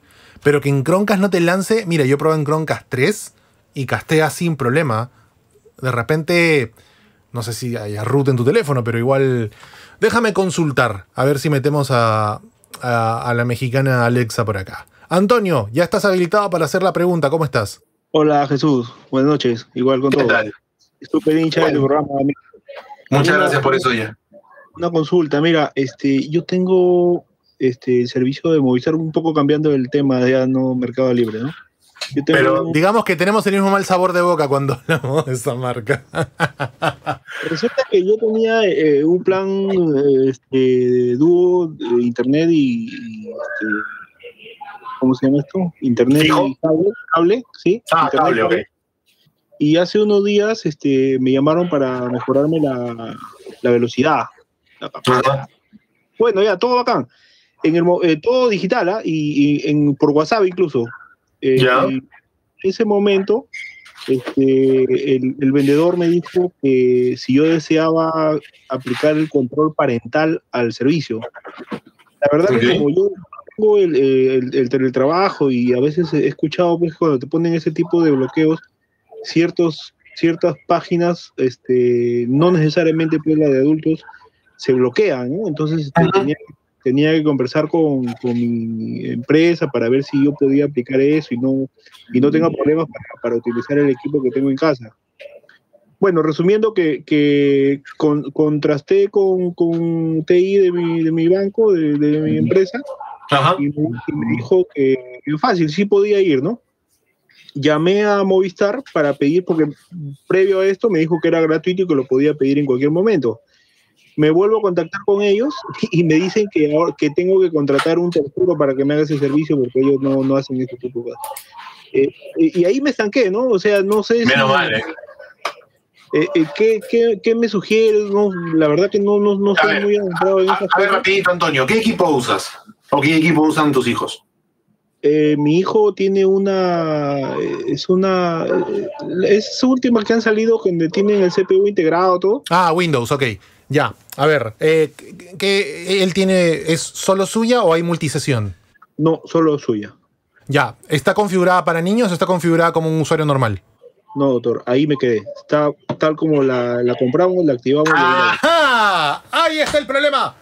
Speaker 1: Pero que en croncas no te lance. Mira, yo probé en croncas 3 y castea sin problema. De repente, no sé si haya root en tu teléfono, pero igual. Déjame consultar, a ver si metemos a, la mexicana Alexa por acá. Antonio, ya estás habilitado para hacer la pregunta, ¿cómo estás?
Speaker 6: Hola Jesús, buenas noches, igual con todo. Súper hincha del programa.
Speaker 1: Muchas gracias por eso ya.
Speaker 6: Una consulta, mira, este, yo tengo este, el servicio de movilizar un poco cambiando el tema, ya no Mercado Libre, ¿no? Pero
Speaker 1: digamos que tenemos el mismo mal sabor de boca cuando hablamos de esa marca.
Speaker 6: Resulta que yo tenía eh, un plan eh, este, de dúo, de internet y, este, ¿cómo se llama esto? Internet y cable, sí. Ah, cable, Y hace unos días este, me llamaron para mejorarme la, velocidad, Bueno, ya, todo bacán. Eh, todo digital, ¿ah? y, en, por WhatsApp incluso. Eh, ¿Ya? En ese momento, este, el, vendedor me dijo que si yo deseaba aplicar el control parental al servicio. La verdad que como yo tengo el, teletrabajo el, trabajo y a veces he escuchado pues, cuando te ponen ese tipo de bloqueos, ciertos, ciertas páginas, este, no necesariamente pues, la de adultos, se bloquean, ¿no? Entonces este, tenía que tenía que conversar con, con, mi empresa para ver si yo podía aplicar eso y no, y no tenga problemas para, para utilizar el equipo que tengo en casa. Bueno, resumiendo que, que contrasté con, con, TI de mi, de mi banco, de, de mi empresa, Y, me dijo que fácil, sí podía ir, ¿no? Llamé a Movistar para pedir, porque previo a esto me dijo que era gratuito y que lo podía pedir en cualquier momento. Me vuelvo a contactar con ellos y me dicen que, ahora, que tengo que contratar un tercero para que me haga ese servicio porque ellos no, hacen ese tipo de cosas. Eh, y ahí me estanqué, ¿no? O sea, no sé. Menos mal, ¿eh? ¿eh? Eh, qué qué, qué, me sugieres? No, la verdad que no, no, estoy muy adentrado en A, a ver, rapidito, Antonio,
Speaker 1: ¿qué equipo usas? ¿O qué equipo usan tus hijos?
Speaker 6: Eh, mi hijo tiene una. Es una. Es última que han salido, que tienen el CPU integrado, todo.
Speaker 1: Ah, Windows, ok. Ya, a ver, eh, ¿él tiene, es solo suya o hay multisesión? No, solo suya. Ya, ¿está configurada para niños o está configurada como un usuario normal?
Speaker 6: No, doctor, ahí me quedé. Está tal como la, compramos, la
Speaker 1: activamos. ¡Ajá! ¡Ahí está el problema!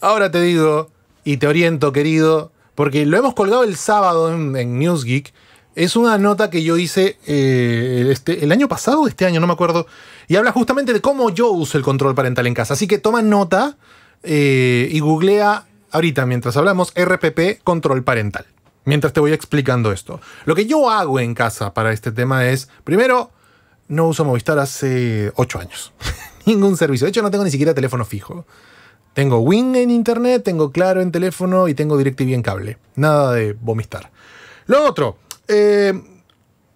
Speaker 1: Ahora te digo y te oriento, querido, porque lo hemos colgado el sábado en, en NewsGeek es una nota que yo hice eh, este, el año pasado, este año, no me acuerdo, y habla justamente de cómo yo uso el control parental en casa. Así que toma nota eh, y googlea ahorita mientras hablamos RPP control parental, mientras te voy explicando esto. Lo que yo hago en casa para este tema es, primero, no uso Movistar hace ocho años. Ningún servicio. De hecho, no tengo ni siquiera teléfono fijo. Tengo Wing en internet, tengo Claro en teléfono y tengo DirecTV en cable. Nada de Movistar. Lo otro, eh,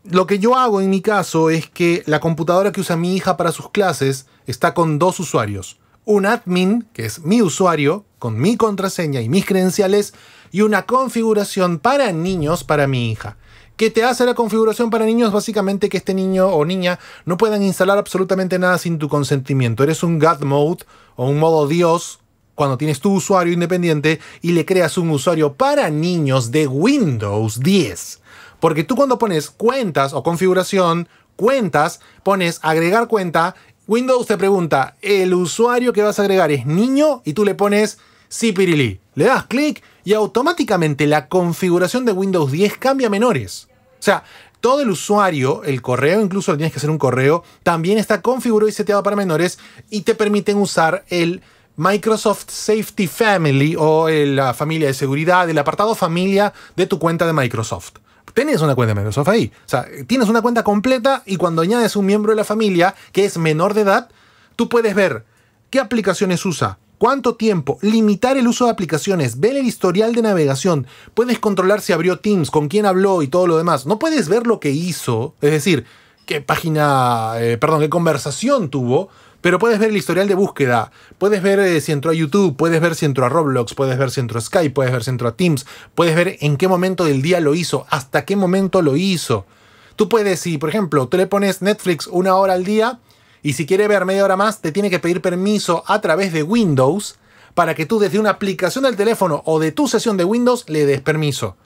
Speaker 1: lo que yo hago en mi caso es que la computadora que usa mi hija para sus clases está con dos usuarios. Un admin, que es mi usuario, con mi contraseña y mis credenciales, y una configuración para niños para mi hija. ¿Qué te hace la configuración para niños? Básicamente que este niño o niña no puedan instalar absolutamente nada sin tu consentimiento. Eres un God Mode o un modo Dios cuando tienes tu usuario independiente y le creas un usuario para niños de Windows 10 porque tú cuando pones cuentas o configuración, cuentas, pones agregar cuenta, Windows te pregunta, ¿el usuario que vas a agregar es niño? Y tú le pones sí, Pirili. Le das clic y automáticamente la configuración de Windows 10 cambia a menores. O sea, todo el usuario, el correo, incluso tienes que hacer un correo, también está configurado y seteado para menores y te permiten usar el Microsoft Safety Family o eh, la familia de seguridad, el apartado familia de tu cuenta de Microsoft. Tienes una cuenta de Microsoft ahí. O sea, tienes una cuenta completa y cuando añades un miembro de la familia que es menor de edad, tú puedes ver qué aplicaciones usa, cuánto tiempo, limitar el uso de aplicaciones, ver el historial de navegación, puedes controlar si abrió Teams, con quién habló y todo lo demás. No puedes ver lo que hizo, es decir, qué página, eh, perdón, qué conversación tuvo, pero puedes ver el historial de búsqueda, puedes ver eh, si entró a YouTube, puedes ver si entró a Roblox, puedes ver si entró a Skype, puedes ver si entró a Teams, puedes ver en qué momento del día lo hizo, hasta qué momento lo hizo. Tú puedes, si por ejemplo tú le pones Netflix una hora al día y si quiere ver media hora más, te tiene que pedir permiso a través de Windows para que tú desde una aplicación del teléfono o de tu sesión de Windows le des permiso.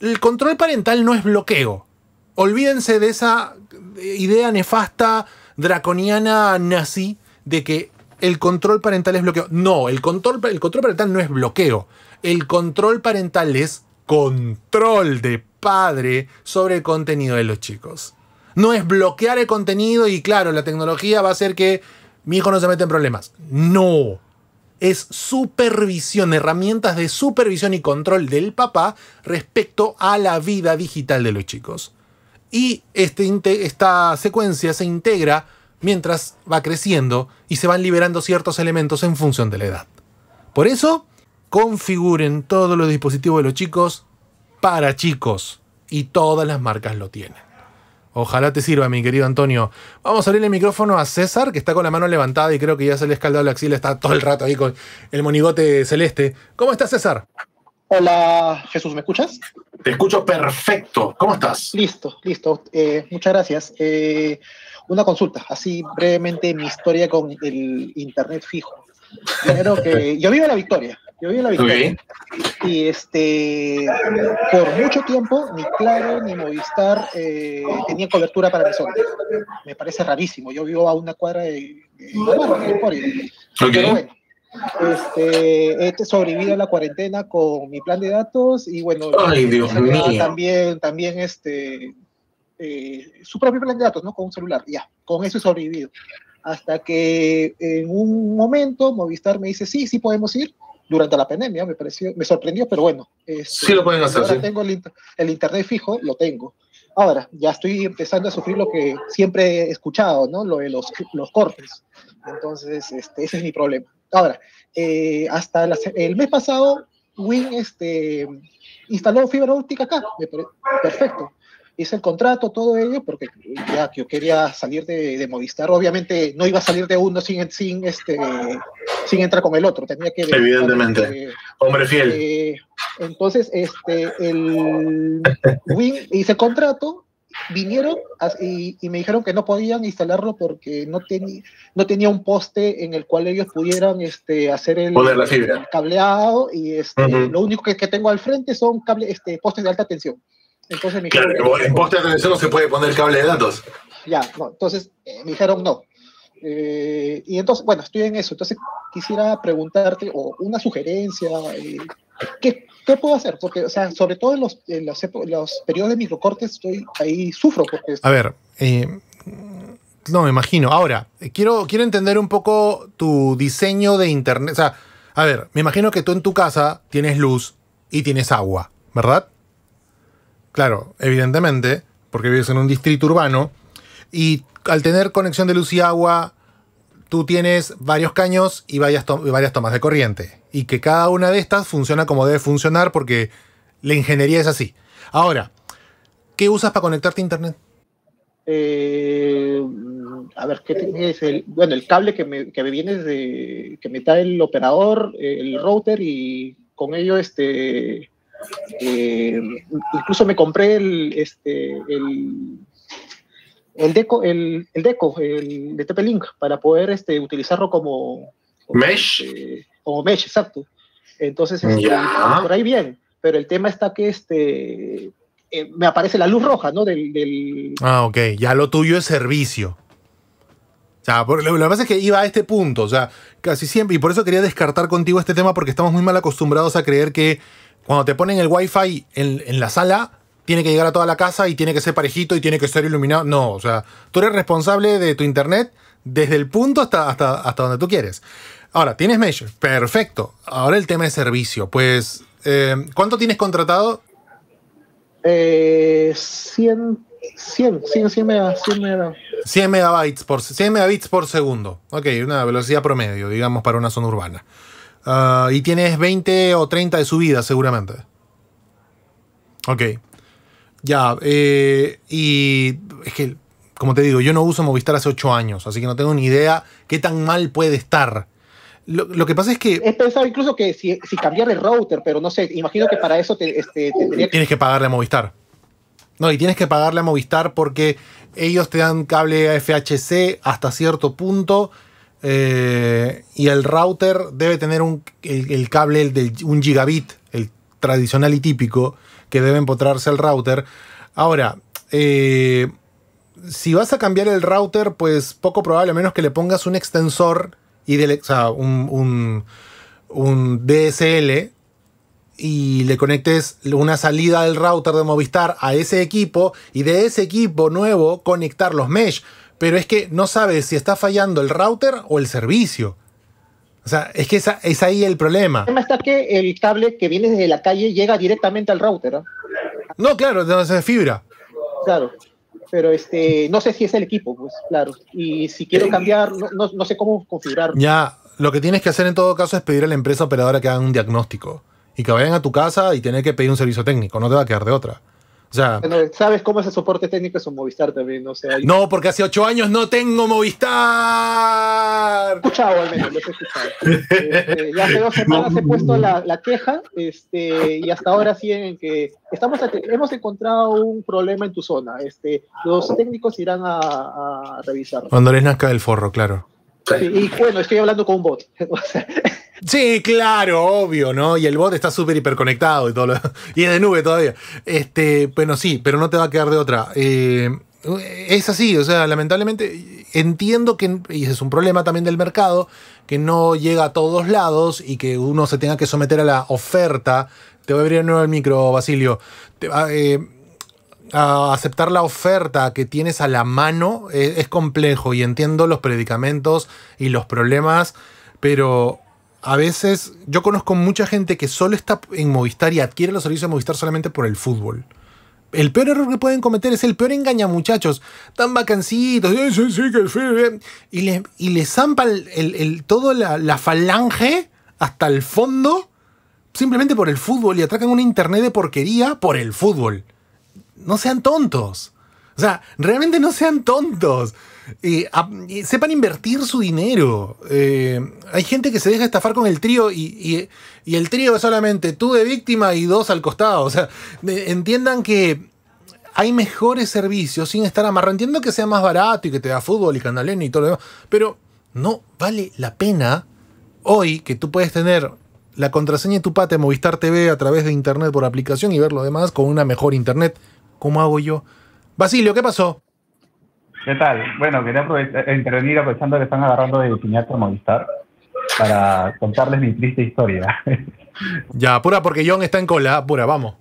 Speaker 1: El control parental no es bloqueo. Olvídense de esa eh, idea nefasta draconiana nazi de que el control parental es bloqueo. No, el control, el control parental no es bloqueo. El control parental es control de padre sobre el contenido de los chicos. No es bloquear el contenido y claro, la tecnología va a hacer que mi hijo no se mete en problemas. No. Es supervisión, herramientas de supervisión y control del papá respecto a la vida digital de los chicos y este esta secuencia se integra mientras va creciendo y se van liberando ciertos elementos en función de la edad. Por eso, configuren todos los dispositivos de los chicos para chicos y todas las marcas lo tienen. Ojalá te sirva, mi querido Antonio. Vamos a abrir el micrófono a César, que está con la mano levantada y creo que ya se le ha escaldado la axila, está todo el rato ahí con el monigote celeste. ¿Cómo está César? Hola, Jesús, ¿me escuchas? Te escucho perfecto. ¿Cómo estás? Listo,
Speaker 7: listo. Eh, muchas gracias. Eh, una consulta, así brevemente mi historia con el Internet fijo. yo vivo en la Victoria, yo vivo en la Victoria. Y este, por mucho tiempo, ni Claro ni Movistar eh, tenía cobertura para mi zona. Me parece rarísimo. Yo vivo a una cuadra de, de, de, este, este sobrevivido a la cuarentena con mi plan de datos y bueno, también, también este, eh, su propio plan de datos, ¿no? Con un celular, ya, con eso he sobrevivido. Hasta que en un momento Movistar me dice, sí, sí podemos ir, durante la pandemia, me pareció, me sorprendió, pero bueno.
Speaker 6: Este,
Speaker 1: sí lo pueden hacer.
Speaker 7: tengo el, el, internet fijo, lo tengo. Ahora, ya estoy empezando a sufrir lo que siempre he escuchado, ¿no? Lo de los, los cortes. Entonces, este, ese es mi problema. Ahora, eh, hasta el mes pasado, Win este, instaló fibra óptica acá. Perfecto. Hice el contrato, todo ello, porque ya que yo quería salir de, Movistar, obviamente no iba a salir de uno sin, sin, este, sin entrar con el otro, tenía que... Evidentemente, hombre fiel. Eh, entonces, este, el Win hice el contrato, vinieron y, me dijeron que no podían instalarlo porque no, tenía no tenía un poste en el cual ellos pudieran este, hacer el, cableado y este, lo único que, que, tengo al frente son cable, este, postes de alta tensión. Entonces claro, en postes de tensión no se
Speaker 1: puede poner cable de datos.
Speaker 7: Ya, entonces eh, me dijeron no. Eh, y entonces, bueno, estoy en eso. Entonces quisiera preguntarte o una sugerencia. Eh, ¿Qué, ¿qué puedo hacer? Porque, o sea, sobre todo en los, los, periodos de microcortes, estoy ahí
Speaker 1: sufro. A ver, eh, no, me imagino. Ahora, eh, quiero, quiero entender un poco tu diseño de internet. O sea, a ver, me imagino que tú en tu casa tienes luz y tienes agua, ¿verdad? Claro, evidentemente, porque vives en un distrito urbano y al tener conexión de luz y agua, tú tienes varios caños y varias, tomas de corriente. Y que cada una de estas funciona como debe funcionar porque la ingeniería es así. Ahora, ¿qué usas para conectarte a Internet?
Speaker 7: Eh, a ver, ¿qué tienes? bueno, el cable que me, que me viene de, que me da el operador, el router y con ello este... Eh, incluso me compré el, este, el el deco, el, deco, el de TP-Link, para poder este, utilizarlo como,
Speaker 1: mesh. Este,
Speaker 7: como mesh, exacto. Entonces, este, por ahí bien, pero el tema está que este eh, me aparece la luz roja, ¿no? Del, del,
Speaker 1: Ah, ok, ya lo tuyo es servicio. O sea, lo, que pasa es que iba a este punto, o sea, casi siempre, y por eso quería descartar contigo este tema porque estamos muy mal acostumbrados a creer que cuando te ponen el wifi en, en la sala, tiene que llegar a toda la casa y tiene que ser parejito y tiene que ser iluminado. No, o sea, tú eres responsable de tu internet desde el punto hasta, hasta, donde tú quieres. Ahora, tienes Mesh, perfecto. Ahora el tema de servicio. Pues, eh, ¿cuánto tienes contratado? Eh, 100,
Speaker 7: 100, 100, 100,
Speaker 1: megabytes por, 100 megabits por segundo. Ok, una velocidad promedio, digamos, para una zona urbana. Ah, y tienes 20 o 30 de subida, seguramente. Ok. Ya, eh, y es que, como te digo, yo no uso Movistar hace 8 años, así que no tengo ni idea qué tan mal puede estar.
Speaker 7: Lo, que pasa es que... He pensado incluso que si, si cambiar el router, pero no sé, imagino que para eso te, este,
Speaker 1: Tienes que pagarle a Movistar. No, y tienes que pagarle a Movistar porque ellos te dan cable FHC hasta cierto punto eh, y el router debe tener un, el, el cable del, un gigabit, el tradicional y típico que debe empotrarse el router. Ahora, eh, si vas a cambiar el router, pues poco probable, a menos que le pongas un extensor y de, un, un, DSL y le conectes una salida del router de Movistar a ese equipo y de ese equipo nuevo conectar los mesh. Pero es que no sabes si está fallando el router o el servicio. O sea, es que esa, es ahí el problema. El problema
Speaker 7: está que el cable que viene desde la calle llega directamente al router.
Speaker 1: No, claro, entonces es fibra.
Speaker 7: Claro. Pero este, no sé si es el equipo, pues claro. Y si quiero cambiar, no, sé cómo configurarlo.
Speaker 1: Ya, lo que tienes que hacer en todo caso es pedir a la empresa operadora que hagan un diagnóstico y que vayan a tu casa y tenés que pedir un servicio técnico, no te va a quedar de otra.
Speaker 7: ¿sabes cómo es el soporte técnico un Movistar también? O sea,
Speaker 1: No, porque hace ocho años no tengo Movistar. Escuchado al menos, lo escuchado. Este, ya hace dos semanas he puesto la,
Speaker 7: queja este, y hasta ahora siguen en que estamos hemos encontrado un problema en tu zona. Este, los técnicos irán a, revisarlo. Cuando les
Speaker 1: nazca el forro, claro
Speaker 7: y bueno, estoy hablando con un bot.
Speaker 1: sí, claro, obvio, ¿no? Y el bot está súper hiperconectado y todo y es de nube todavía. Este, bueno, sí, pero no te va a quedar de otra. Eh, es así, o sea, lamentablemente entiendo que, y es un problema también del mercado, que no llega a todos lados y que uno se tenga que someter a la oferta. Te voy a abrir de nuevo el micro, Basilio. Te, eh, a aceptar la oferta que tienes a la mano eh, es, complejo y entiendo los predicamentos y los problemas, pero a veces yo conozco mucha gente que solo está en Movistar y adquiere los servicios de Movistar solamente por el fútbol. El peor error que pueden cometer es el peor engaña muchachos. Tan vacancitos. Y le, y zampan el, toda la, falange hasta el fondo simplemente por el fútbol y atracan un internet de porquería por el fútbol no sean tontos. O sea, realmente no sean tontos. y sepan invertir su dinero. Eh, hay gente que se deja estafar con el trío y, el trío es solamente tú de víctima y dos al costado. O sea, entiendan que hay mejores servicios sin estar amarrado. Entiendo que sea más barato y que te da fútbol y candaleno y todo lo demás, pero no vale la pena hoy que tú puedes tener la contraseña de tu pata Movistar TV a través de internet por aplicación y ver lo demás con una mejor internet ¿Cómo hago yo? Basilio, ¿qué pasó?
Speaker 5: ¿Qué tal? Bueno, quería eh, intervenir aprovechando que están agarrando de piñata Movistar para contarles mi triste historia.
Speaker 1: ya, apura porque John está en cola, apura, vamos.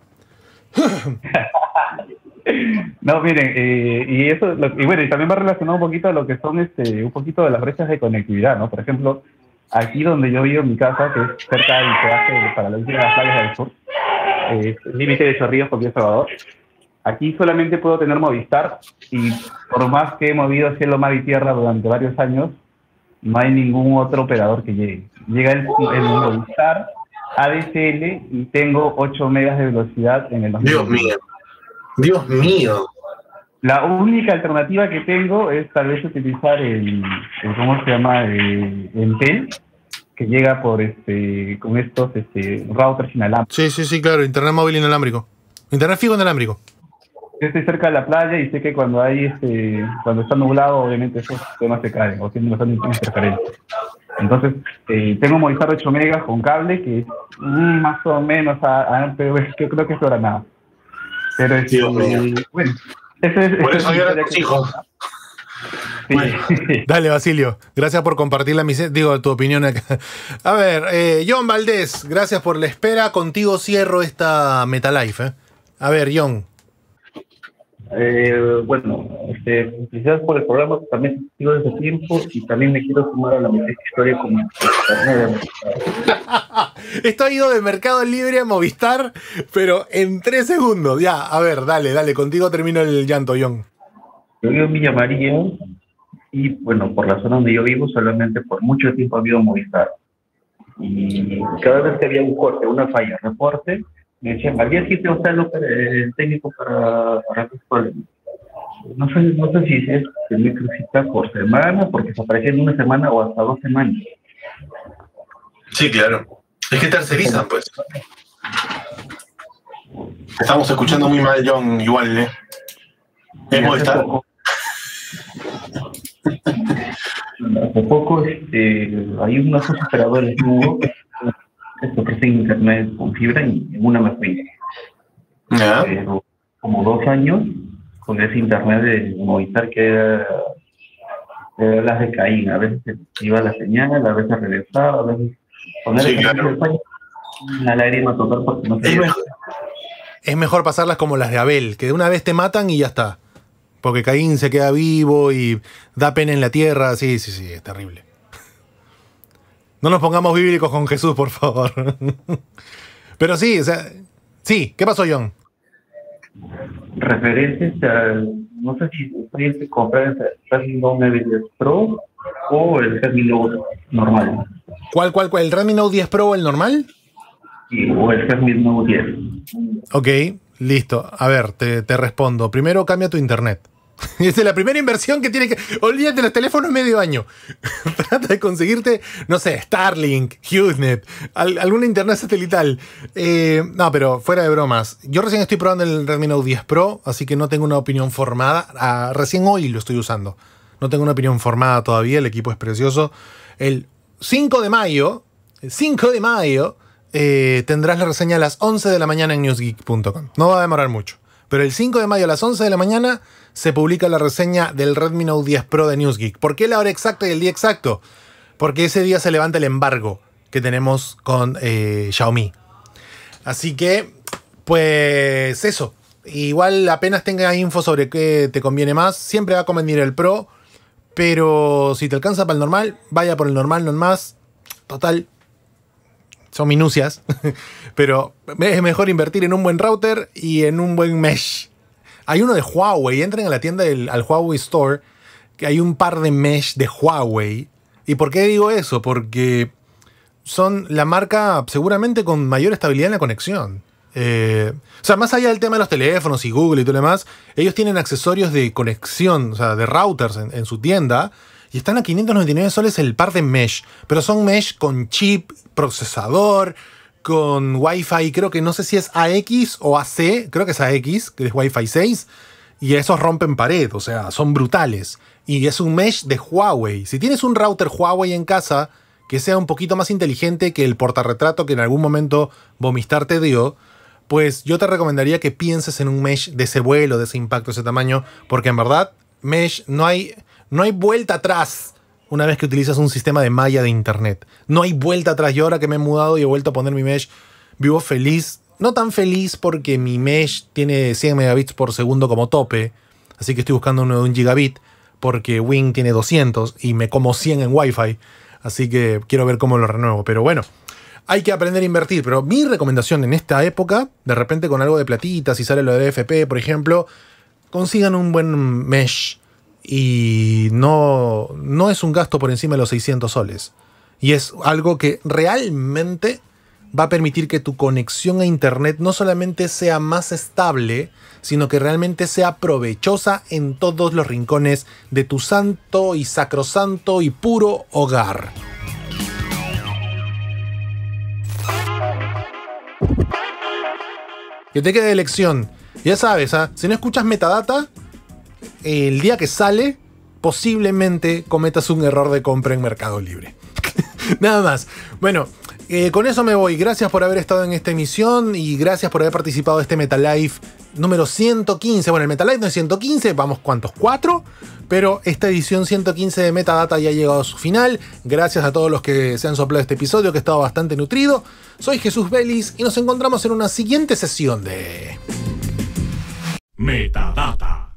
Speaker 5: no, miren, eh, y eso, y bueno, y también va relacionado un poquito a lo que son este, un poquito de las brechas de conectividad, ¿no? Por ejemplo, aquí donde yo vivo en mi casa, que es cerca del pedaje para la de las del sur, eh, límite de Chorrillos con Salvador, Aquí solamente puedo tener Movistar y por más que he movido cielo, mar y tierra durante varios años, no hay ningún otro operador que llegue. Llega el, Movistar ADSL y tengo 8 megas de velocidad en el Dios mío. Dios mío. La única alternativa que tengo es tal vez utilizar el, ¿cómo se llama? El,
Speaker 1: Entel, que llega por este con estos este routers inalámbricos. Sí, sí, sí, claro, internet móvil inalámbrico. Internet fijo inalámbrico estoy cerca de la playa y sé que
Speaker 5: cuando hay este, cuando está nublado, obviamente esos temas se caen o Entonces, eh, tengo un Movistar 8 megas con cable que es más o menos ah,
Speaker 1: ah, pero yo creo que es era nada. Pero es, eh, bueno, eso es, por eso yo era Dale, Basilio. Gracias por compartir la misión. digo, tu opinión acá. A ver, eh, John Valdés, gracias por la espera. Contigo cierro esta Metalife. A ver, John.
Speaker 2: Eh,
Speaker 1: bueno, este, felicidades por el programa, también sigo desde tiempo y también me quiero sumar a la misma historia como Esto ha ido de Mercado Libre a Movistar, pero en tres segundos. Ya, a ver, dale, dale, contigo termino el llanto, John. Yo vivo en Villa María y, bueno, por la zona donde yo vivo, solamente por mucho
Speaker 5: tiempo ha habido Movistar. Y cada vez que había un corte, una falla, corte me decían, maría si te gusta el, técnico para arreglar No sé, no sé si es me cita por semana, porque se aparece en una semana o hasta dos semanas.
Speaker 1: Sí, claro. Es que tercerizan, pues. Estamos escuchando muy mal, John, igual, ¿eh? ¿Cómo está? Hace poco este,
Speaker 5: hay unos operadores nuevos ofrece internet con fibra y en una más pequeña. como dos años con ese internet de movilizar que era, las de Caín. A veces iba la señal,
Speaker 1: a veces regresaba, a veces poner el la lágrima total porque es mejor pasarlas como las de Abel, que de una vez te matan y ya está. Porque Caín se queda vivo y da pena en la tierra. Sí, sí, sí, es terrible. No nos pongamos bíblicos con Jesús, por favor. Pero sí, o sea, sí, ¿qué pasó, John?
Speaker 2: Referentes al, no
Speaker 5: sé
Speaker 1: si ustedes el Redmi Note 10 Pro o el Redmi Note normal. ¿Cuál, cuál, cuál? ¿El Redmi Note 10 Pro o el normal? Sí, o el Redmi Note 10. Ok, listo. A ver, te, te respondo. Primero cambia tu internet. Esa es la primera inversión que tiene que. Olvídate los teléfonos medio año. Trata de conseguirte, no sé, Starlink, HughesNet, alguna internet satelital. Eh, no, pero fuera de bromas. Yo recién estoy probando el Redmi Note 10 Pro, así que no tengo una opinión formada. Ah, recién hoy lo estoy usando. No tengo una opinión formada todavía. El equipo es precioso. El 5 de mayo, el 5 de mayo, eh, tendrás la reseña a las 11 de la mañana en newsgeek.com. No va a demorar mucho. Pero el 5 de mayo a las 11 de la mañana se publica la reseña del Redmi Note 10 Pro de Newsgeek. ¿Por qué la hora exacta y el día exacto? Porque ese día se levanta el embargo que tenemos con eh, Xiaomi. Así que, pues eso. Igual apenas tenga info sobre qué te conviene más, siempre va a convenir el Pro. Pero si te alcanza para el normal, vaya por el normal, no más. Total. Son minucias. pero es mejor invertir en un buen router y en un buen mesh. Hay uno de Huawei. Entren a la tienda del al Huawei Store, que hay un par de mesh de Huawei. ¿Y por qué digo eso? Porque son la marca seguramente con mayor estabilidad en la conexión. Eh, o sea, más allá del tema de los teléfonos y Google y todo lo demás, ellos tienen accesorios de conexión, o sea, de routers en, en su tienda. Y están a 599 soles el par de mesh. Pero son mesh con chip, procesador, con Wi-Fi, creo que no sé si es AX o AC, creo que es AX, que es Wi-Fi 6, y esos rompen pared, o sea, son brutales. Y es un mesh de Huawei. Si tienes un router Huawei en casa, que sea un poquito más inteligente que el portarretrato que en algún momento Vomistar te dio, pues yo te recomendaría que pienses en un mesh de ese vuelo, de ese impacto, de ese tamaño, porque en verdad, mesh no hay, no hay vuelta atrás una vez que utilizas un sistema de malla de internet. No hay vuelta atrás. Yo ahora que me he mudado y he vuelto a poner mi mesh, vivo feliz. No tan feliz porque mi mesh tiene 100 megabits por segundo como tope. Así que estoy buscando uno de un gigabit porque Wing tiene 200 y me como 100 en Wi-Fi. Así que quiero ver cómo lo renuevo. Pero bueno, hay que aprender a invertir. Pero mi recomendación en esta época, de repente con algo de platitas si sale lo de FP, por ejemplo, consigan un buen mesh y no, no es un gasto por encima de los 600 soles. Y es algo que realmente va a permitir que tu conexión a Internet no solamente sea más estable, sino que realmente sea provechosa en todos los rincones de tu santo y sacrosanto y puro hogar. Que te quede de lección. Ya sabes, ¿ah? si no escuchas metadata, el día que sale, posiblemente cometas un error de compra en Mercado Libre. Nada más. Bueno, eh, con eso me voy. Gracias por haber estado en esta emisión y gracias por haber participado de este MetaLife número 115. Bueno, el MetaLife no es 115, vamos cuantos, cuatro. Pero esta edición 115 de Metadata ya ha llegado a su final. Gracias a todos los que se han soplado este episodio que ha estado bastante nutrido. Soy Jesús Vélez y nos encontramos en una siguiente sesión
Speaker 2: de... Metadata.